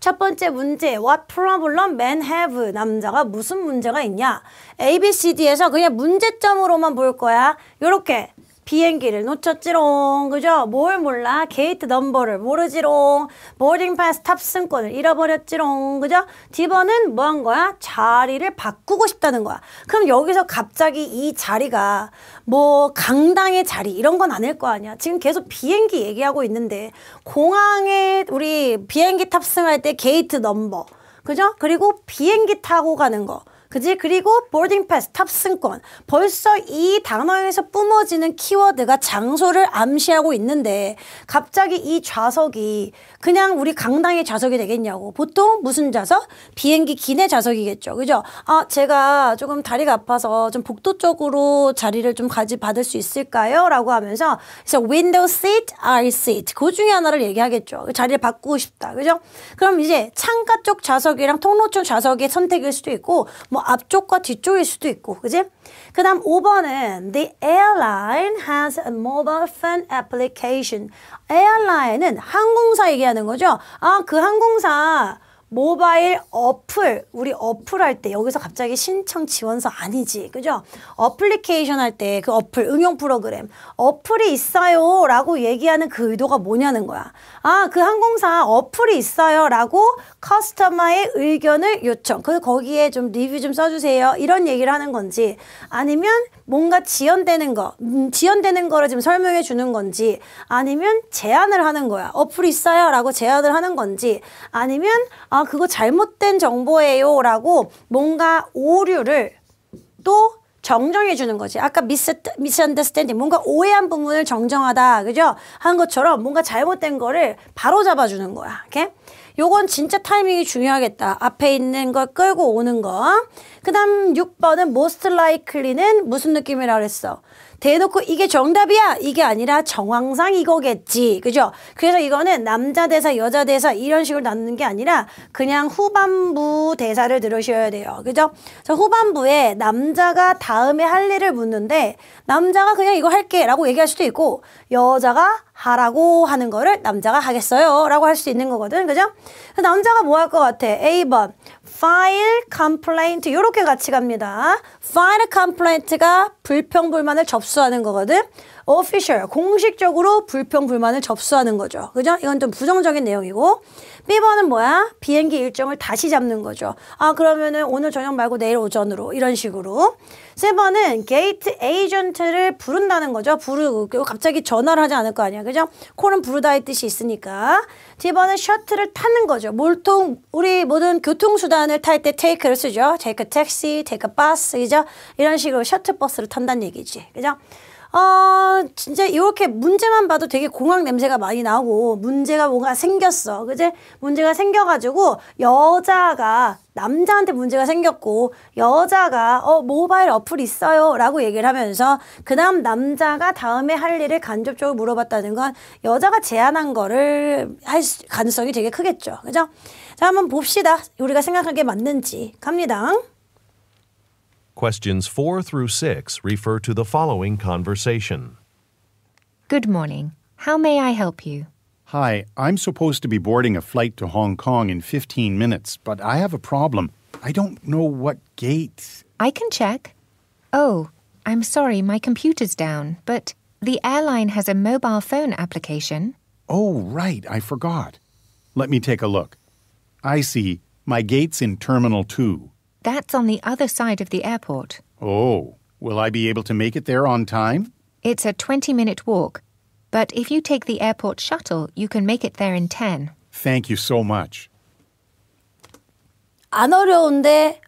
첫 번째 문제 What problem men have? 남자가 무슨 문제가 있냐? A, B, C, D에서 그냥 문제점으로만 볼 거야. 요렇게 비행기를 놓쳤지롱 그죠? 뭘 몰라 게이트 넘버를 모르지롱 보딩 파스 탑승권을 잃어버렸지롱 그죠? 디버는 뭐 한 거야? 자리를 바꾸고 싶다는 거야 그럼 여기서 갑자기 이 자리가 뭐 강당의 자리 이런 건 아닐 거 아니야 지금 계속 비행기 얘기하고 있는데 공항에 우리 비행기 탑승할 때 게이트 넘버 그죠? 그리고 비행기 타고 가는 거 그지? 그리고 boarding pass, 탑승권. 벌써 이 단어에서 뿜어지는 키워드가 장소를 암시하고 있는데 갑자기 이 좌석이 그냥 우리 강당의 좌석이 되겠냐고. 보통 무슨 좌석? 비행기 기내 좌석이겠죠. 그죠? 아, 제가 조금 다리가 아파서 좀 복도 쪽으로 자리를 좀 가지 받을 수 있을까요? 라고 하면서 그래서 window seat, aisle seat. 그 중에 하나를 얘기하겠죠. 그 자리를 바꾸고 싶다. 그죠? 그럼 이제 창가 쪽 좌석이랑 통로 쪽 좌석의 선택일 수도 있고 뭐 앞쪽과 뒤쪽일 수도 있고 그지? 그 다음 5번은 The airline has a mobile phone application 에어라인은 항공사 얘기하는 거죠 아 그 항공사 모바일 어플, 우리 어플 할 때 여기서 갑자기 신청 지원서 아니지, 그죠? 어플리케이션 할 때 그 어플, 응용 프로그램, 어플이 있어요 라고 얘기하는 그 의도가 뭐냐는 거야. 아, 그 항공사 어플이 있어요 라고 커스터마의 의견을 요청. 그 거기에 좀 리뷰 좀 써주세요. 이런 얘기를 하는 건지 아니면 뭔가 지연되는 거, 음, 지연되는 거를 지금 설명해 주는 건지 아니면 제안을 하는 거야. 어플 이 있어요 라고 제안을 하는 건지 아니면 아, 그거 잘못된 정보예요. 라고 뭔가 오류를 또 정정해 주는 거지. 아까 미스 미스 언더스탠딩 뭔가 오해한 부분을 정정하다. 그죠? 한 것처럼 뭔가 잘못된 거를 바로 잡아 주는 거야. 이렇게. 요건 진짜 타이밍이 중요하겠다. 앞에 있는 걸 끌고 오는 거. 그다음 6번은 most likely는 무슨 느낌이라 그랬어? 대놓고 이게 정답이야 이게 아니라 정황상 이거겠지 그죠 그래서 이거는 남자 대사 여자 대사 이런 식으로 나누는 게 아니라 그냥 후반부 대사를 들으셔야 돼요 그죠 자 후반부에 남자가 다음에 할 일을 묻는데 남자가 그냥 이거 할게 라고 얘기할 수도 있고 여자가 하라고 하는 거를 남자가 하겠어요 라고 할 수 있는 거거든 그죠 남자가 뭐 할 것 같아 A번 file complaint 이렇게 같이 갑니다. file complaint가 불평 불만을 접수하는 거거든. official 공식적으로 불평 불만을 접수하는 거죠. 그죠? 이건 좀 부정적인 내용이고 B번은 뭐야? 비행기 일정을 다시 잡는 거죠. 아 그러면은 오늘 저녁 말고 내일 오전으로 이런 식으로. 세번은 게이트 에이전트를 부른다는 거죠. 부르고 갑자기 전화를 하지 않을 거 아니야. 그죠? 콜은 부르다의 뜻이 있으니까. D번은 셔틀을 타는 거죠. 몰통 우리 모든 교통수단을 탈때 t a k 를 쓰죠. take a taxi, t 그죠? 이런 식으로 셔틀버스를 탄다는 얘기지. 그죠? 어, 진짜 이렇게 문제만 봐도 되게 공황 냄새가 많이 나고 문제가 뭔가 생겼어. 그제 문제가 생겨가지고 여자가 남자한테 문제가 생겼고 여자가 어 모바일 어플 있어요 라고 얘기를 하면서 그 다음 남자가 다음에 할 일을 간접적으로 물어봤다는 건 여자가 제안한 거를 할 가능성이 되게 크겠죠 그죠 자 한번 봅시다 우리가 생각한 게 맞는지 갑니다 Questions 4 through 6 refer to the following conversation. Good morning. How may I help you? Hi, I'm supposed to be boarding a flight to Hong Kong in 15 minutes, but I have a problem. I don't know what gate. I can check. Oh, I'm sorry, my computer's down, but the airline has a mobile phone application. Oh, right, I forgot. Let me take a look. I see. My gate's in Terminal 2. That's on the other side of the airport. Oh, will I be able to make it there on time? It's a 20 minute walk, but if you take the airport shuttle, you can make it there in 10. Thank you so much. 안 어려운데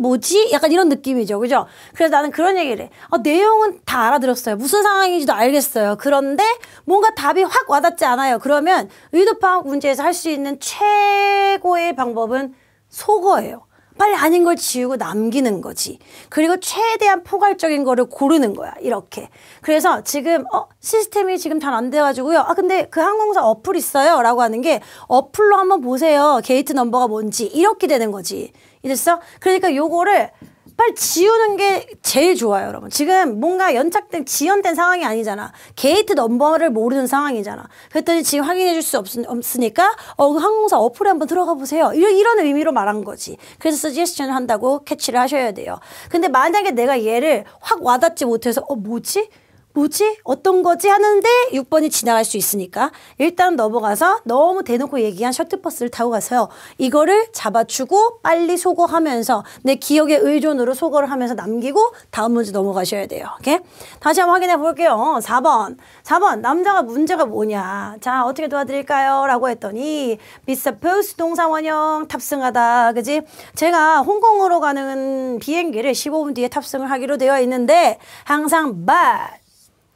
뭐지? 약간 이런 느낌이죠. 그죠? 그래서 나는 그런 얘기를 해. 아, 내용은 다 알아들었어요. 무슨 상황인지도 알겠어요. 그런데 뭔가 답이 확 와닿지 않아요. 그러면 의도 파악 문제에서 할수 있는 최고의 방법은 속어예요. 빨리 아닌 걸 지우고 남기는 거지. 그리고 최대한 포괄적인 거를 고르는 거야. 이렇게. 그래서 지금 어 시스템이 지금 잘 안 돼가지고요. 아 근데 그 항공사 어플 있어요. 라고 하는 게 어플로 한번 보세요. 게이트 넘버가 뭔지 이렇게 되는 거지. 이랬어? 그러니까 요거를 빨리 지우는 게 제일 좋아요, 여러분. 지금 뭔가 연착된, 지연된 상황이 아니잖아. 게이트 넘버를 모르는 상황이잖아. 그랬더니 지금 확인해 줄 수 없으니까, 어, 항공사 어플에 한번 들어가 보세요. 이런, 이런 의미로 말한 거지. 그래서 서지에스션을 한다고 캐치를 하셔야 돼요. 근데 만약에 내가 얘를 확 와닿지 못해서, 어, 뭐지? 뭐지? 어떤 거지? 하는데 6번이 지나갈 수 있으니까 일단 넘어가서 너무 대놓고 얘기한 셔틀버스를 타고 가서요. 이거를 잡아주고 빨리 소거하면서 내 기억의 의존으로 소거를 하면서 남기고 다음 문제 넘어가셔야 돼요. 오케이? 다시 한번 확인해 볼게요. 4번. 4번. 남자가 문제가 뭐냐. 자, 어떻게 도와드릴까요? 라고 했더니 미스터 푸스 동상원형 탑승하다. 그지? 제가 홍콩으로 가는 비행기를 15분 뒤에 탑승을 하기로 되어 있는데 항상 말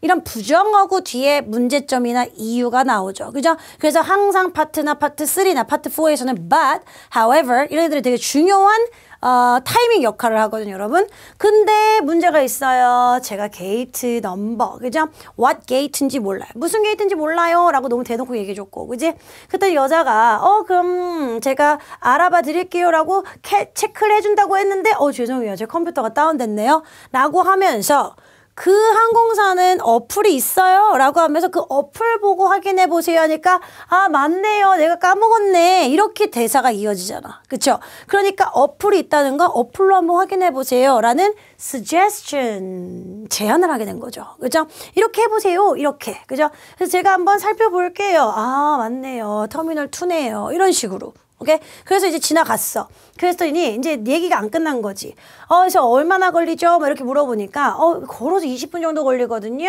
이런 부정하고 뒤에 문제점이나 이유가 나오죠. 그죠? 그래서 항상 파트나 파트 3나 파트 4에서는 but, however 이런 애들이 되게 중요한 어, 타이밍 역할을 하거든요, 여러분. 근데 문제가 있어요. 제가 게이트 넘버, 그죠? what gate인지 몰라요. 무슨 g a t e 인지 몰라요. 라고 너무 대놓고 얘기해줬고, 그지? 그때 여자가, 어, 그럼 제가 알아봐 드릴게요. 라고 캐, 체크를 해준다고 했는데, 어, 죄송해요. 제 컴퓨터가 다운됐네요. 라고 하면서, 그 항공사는 어플이 있어요? 라고 하면서 그 어플 보고 확인해 보세요 하니까 아 맞네요 내가 까먹었네 이렇게 대사가 이어지잖아 그쵸? 그러니까 어플이 있다는 건 어플로 한번 확인해 보세요 라는 suggestion 제안을 하게 된 거죠 그죠? 이렇게 해보세요 이렇게 그죠? 그래서 제가 한번 살펴볼게요 아 맞네요 터미널 2네요 이런 식으로 오케이? 그래서 이제 지나갔어. 그랬더니 이제 얘기가 안 끝난 거지. 어, 그래서 얼마나 걸리죠? 막 이렇게 물어보니까 어, 걸어서 20분 정도 걸리거든요.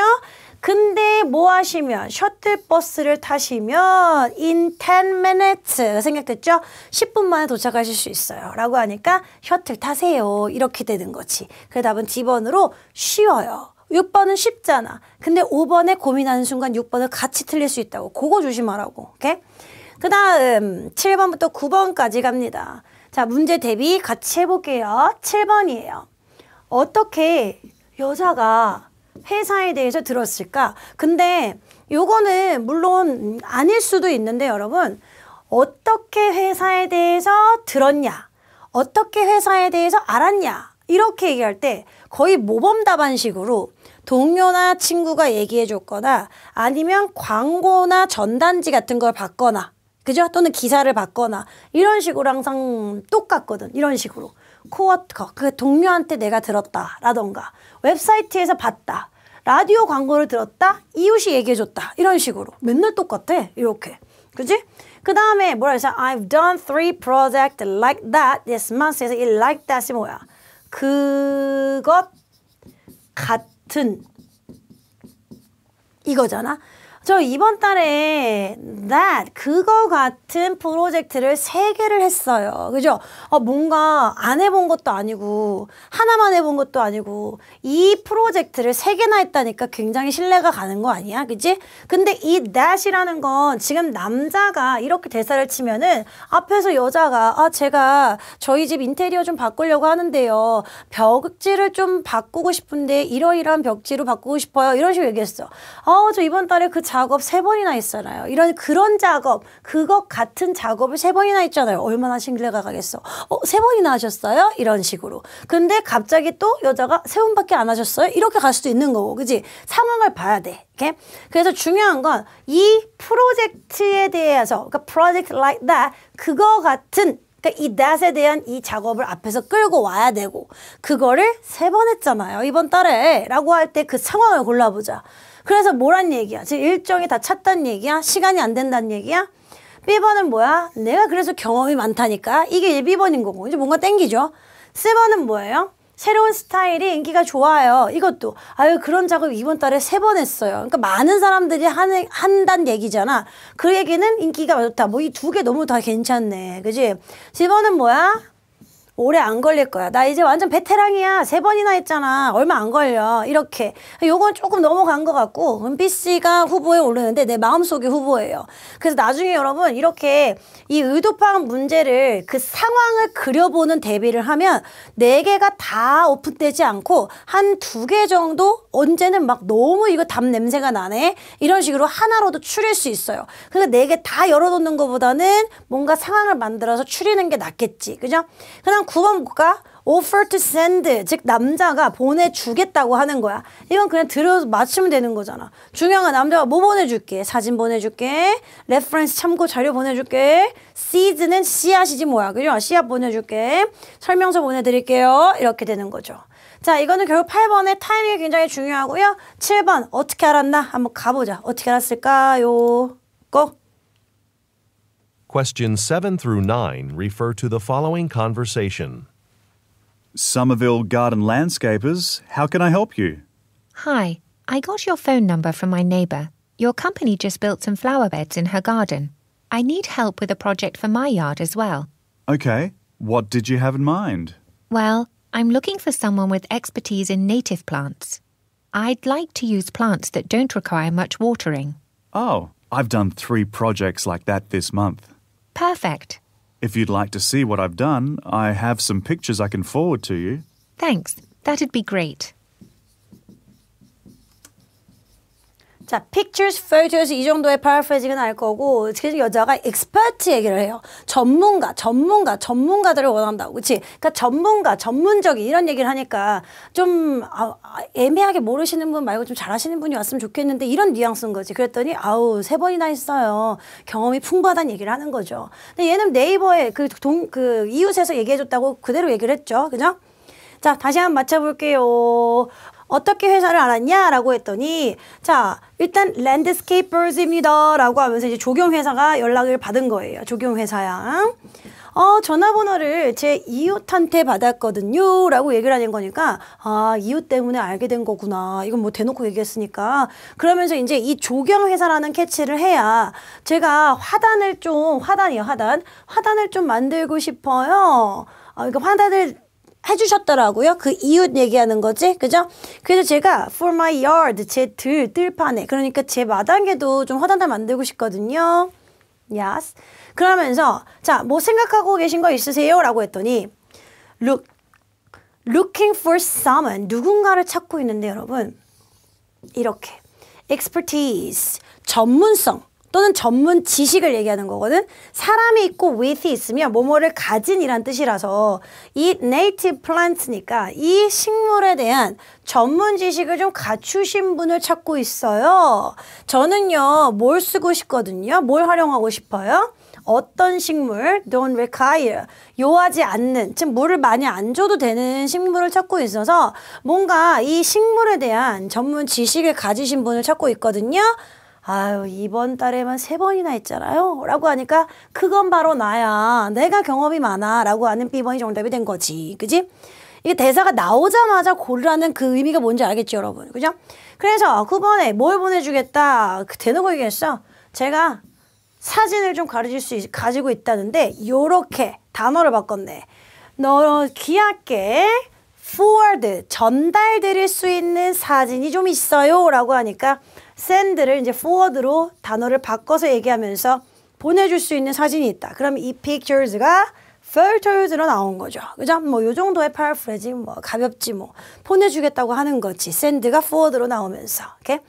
근데 뭐 하시면 셔틀버스를 타시면 in 10 minutes 생각됐죠? 10분 만에 도착하실 수 있어요. 라고 하니까 셔틀 타세요. 이렇게 되는 거지. 그 답은 D번으로 쉬워요. 6번은 쉽잖아. 근데 5번에 고민하는 순간 6번을 같이 틀릴 수 있다고. 그거 조심하라고. 오케이? 그 다음 7번부터 9번까지 갑니다. 자, 문제 대비 같이 해볼게요. 7번이에요. 어떻게 여자가 회사에 대해서 들었을까? 근데 요거는 물론 아닐 수도 있는데 여러분 어떻게 회사에 대해서 들었냐? 어떻게 회사에 대해서 알았냐? 이렇게 얘기할 때 거의 모범 답안식으로 동료나 친구가 얘기해 줬거나 아니면 광고나 전단지 같은 걸 봤거나 그죠? 또는 기사를 받거나 이런 식으로 항상 똑같거든. 이런 식으로. 코어커그 동료한테 내가 들었다. 라던가 웹사이트에서 봤다. 라디오 광고를 들었다. 이웃이 얘기해줬다. 이런 식으로. 맨날 똑같아. 이렇게. 그지? 그 다음에 뭐라 해서 I've done three projects like that this month. 에서 이 like that이 뭐야? 그것 같은 이거잖아. 저 이번 달에 that 그거 같은 프로젝트를 세 개를 했어요. 그죠? 어, 뭔가 안 해본 것도 아니고 하나만 해본 것도 아니고 이 프로젝트를 세 개나 했다니까 굉장히 신뢰가 가는 거 아니야? 그지? 근데 이 that이라는 건 지금 남자가 이렇게 대사를 치면은 앞에서 여자가 아 제가 저희 집 인테리어 좀 바꾸려고 하는데요. 벽지를 좀 바꾸고 싶은데 이러이러한 벽지로 바꾸고 싶어요. 이런 식으로 얘기했어. 아저 어, 이번 달에 그 자, 작업 세 번이나 했잖아요. 이런 그런 작업, 그것 같은 작업을 세 번이나 했잖아요. 얼마나 신뢰가 가겠어. 어, 세 번이나 하셨어요? 이런 식으로. 근데 갑자기 또 여자가 세 번밖에 안 하셨어요? 이렇게 갈 수도 있는 거고, 그지? 상황을 봐야 돼. 이렇게. 그래서 중요한 건 이 프로젝트에 대해서, 그러니까 project like that, 그거 같은 그러니까 이 that에 대한 이 작업을 앞에서 끌고 와야 되고 그거를 세 번 했잖아요 이번 달에 라고 할 때 그 상황을 골라보자 그래서 뭐란 얘기야? 지금 일정이 다 찼단 얘기야? 시간이 안 된다는 얘기야? B번은 뭐야? 내가 그래서 경험이 많다니까. 이게 B번인 거고. 이제 뭔가 땡기죠. C번은 뭐예요? 새로운 스타일이 인기가 좋아요. 이것도 아유 그런 작업 이번 달에 세 번 했어요. 그러니까 많은 사람들이 하는 한단 얘기잖아. 그 얘기는 인기가 좋다. 뭐 이 두 개 너무 다 괜찮네. 그지? 1번은 뭐야? 오래 안 걸릴 거야. 나 이제 완전 베테랑이야. 세 번이나 했잖아. 얼마 안 걸려. 이렇게. 요건 조금 넘어간 것 같고, 은비 씨가 후보에 오르는데 내 마음속의 후보예요. 그래서 나중에 여러분, 이렇게 이 의도 파악 문제를 그 상황을 그려보는 대비를 하면 네 개가 다 오픈되지 않고 한 두 개 정도 언제는 막 너무 이거 담 냄새가 나네. 이런 식으로 하나로도 추릴 수 있어요. 그러니까 네개 다 열어놓는 것보다는 뭔가 상황을 만들어서 추리는 게 낫겠지. 그죠? 그냥 그러면 9번 볼까? offer to send 즉 남자가 보내주겠다고 하는 거야 이건 그냥 들어서 맞추면 되는 거잖아 중요한 건 남자가 뭐 보내줄게 사진 보내줄게 레퍼런스 참고 자료 보내줄게 seeds는 씨앗이지 뭐야 그죠 씨앗 보내줄게 설명서 보내드릴게요 이렇게 되는 거죠 자 이거는 결국 8번의 타이밍이 굉장히 중요하고요 7번 어떻게 알았나 한번 가보자 어떻게 알았을까요 꼭 Questions 7 through 9 refer to the following conversation. Somerville Garden Landscapers, how can I help you? Hi, I got your phone number from my neighbour. Your company just built some flower beds in her garden. I need help with a project for my yard as well. OK, what did you have in mind? Well, I'm looking for someone with expertise in native plants. I'd like to use plants that don't require much watering. Oh, I've done three projects like that this month. Perfect. If you'd like to see what I've done, I have some pictures I can forward to you. Thanks. That'd be great. 자, pictures, photos 이 정도의 paraphrasing은 알 거고 지금 여자가 expert 얘기를 해요. 전문가, 전문가, 전문가들을 원한다고. 그치? 그러니까 전문가, 전문적인 이런 얘기를 하니까 좀 아, 아, 애매하게 모르시는 분 말고 좀 잘하시는 분이 왔으면 좋겠는데 이런 뉘앙스인 거지. 그랬더니 아우, 세 번이나 했어요. 경험이 풍부하다는 얘기를 하는 거죠. 근데 얘는 네이버에 그, 동, 그 이웃에서 얘기해줬다고 그대로 얘기를 했죠. 그죠? 자, 다시 한 번 맞춰볼게요. 어떻게 회사를 알았냐? 라고 했더니 자 일단 랜드스케이퍼즈입니다 라고 하면서 이제 조경회사가 연락을 받은 거예요. 조경회사야. 어, 전화번호를 제 이웃한테 받았거든요. 라고 얘기를 하는 거니까, 아, 이웃 때문에 알게 된 거구나. 이건 뭐 대놓고 얘기했으니까. 그러면서 이제 이 조경회사라는 캐치를 해야 제가 화단을 좀, 화단이요, 화단. 화단을 좀 만들고 싶어요. 어, 그러니까 화단을 해주셨더라고요. 그 이웃 얘기하는 거지, 그죠? 그래서 제가 for my yard, 제 들, 뜰판에, 그러니까 제 마당에도 좀 화단을 만들고 싶거든요. Yes. 그러면서 자, 뭐 생각하고 계신 거 있으세요? 라고 했더니 look, looking for someone, 누군가를 찾고 있는데 여러분 이렇게 expertise, 전문성 또는 전문 지식을 얘기하는 거거든. 사람이 있고 w i t h 있으면 뭐뭐를 가진이란 뜻이라서 이 native p l a n t 니까이 식물에 대한 전문 지식을 좀 갖추신 분을 찾고 있어요. 저는요, 뭘 쓰고 싶거든요. 뭘 활용하고 싶어요? 어떤 식물 don't require 요하지 않는 즉 물을 많이 안 줘도 되는 식물을 찾고 있어서 뭔가 이 식물에 대한 전문 지식을 가지신 분을 찾고 있거든요. 아유 이번 달에만 세 번이나 했잖아요 라고 하니까 그건 바로 나야 내가 경험이 많아 라고 하는 비번이 정답이 된 거지 그지? 이게 대사가 나오자마자 고르라는 그 의미가 뭔지 알겠죠 여러분 그죠? 그래서 9번에 뭘 보내주겠다 그 대놓고 얘기했어 제가 사진을 좀 가르칠 수 있, 가지고 있다는데 요렇게 단어를 바꿨네 너 귀하게 forward 전달드릴 수 있는 사진이 좀 있어요라고 하니까 send를 이제 forward로 단어를 바꿔서 얘기하면서 보내줄 수 있는 사진이 있다. 그럼 이 pictures가 p h o t o s 로 나온 거죠. 그죠? 뭐요 정도의 paraphrase 뭐 가볍지 뭐 보내주겠다고 하는 거지. send가 forward로 나오면서 이렇게.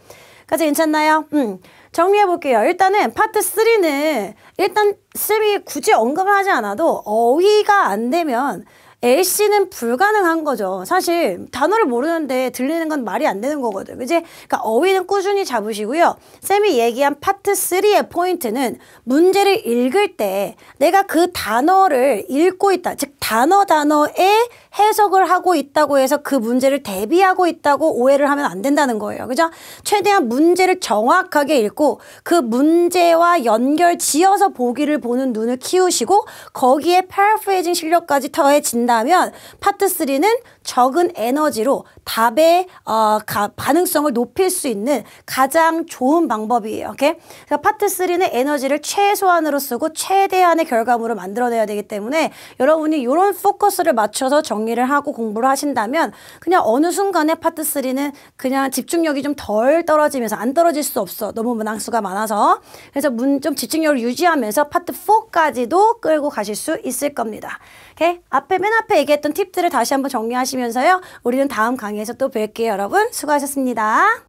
까지 괜찮나요? 음. 정리해 볼게요. 일단은 파트 3는 일단 쌤이 굳이 언급을 하지 않아도 어휘가 안 되면 A씨는 불가능한 거죠. 사실 단어를 모르는데 들리는 건 말이 안 되는 거거든. 그지? 그러니까 어휘는 꾸준히 잡으시고요. 쌤이 얘기한 파트 3의 포인트는 문제를 읽을 때 내가 그 단어를 읽고 있다. 즉 단어 단어에 해석을 하고 있다고 해서 그 문제를 대비하고 있다고 오해를 하면 안 된다는 거예요. 그죠? 최대한 문제를 정확하게 읽고 그 문제와 연결 지어서 보기를 보는 눈을 키우시고 거기에 파라프레이징 실력까지 더해진다. 하면 파트 3는 적은 에너지로 답의 어, 가, 반응성을 높일 수 있는 가장 좋은 방법이에요. 오케이? 파트 3는 에너지를 최소한으로 쓰고 최대한의 결과물을 만들어내야 되기 때문에 여러분이 이런 포커스를 맞춰서 정리를 하고 공부를 하신다면 그냥 어느 순간에 파트 3는 그냥 집중력이 좀 덜 떨어지면서 안 떨어질 수 없어. 너무 문항수가 많아서. 그래서 문, 좀 집중력을 유지하면서 파트 4까지도 끌고 가실 수 있을 겁니다. 오케이? 앞에 맨 앞에 얘기했던 팁들을 다시 한번 정리하시면 마치면서요. 우리는 다음 강의에서 또 뵐게요, 여러분. 수고하셨습니다.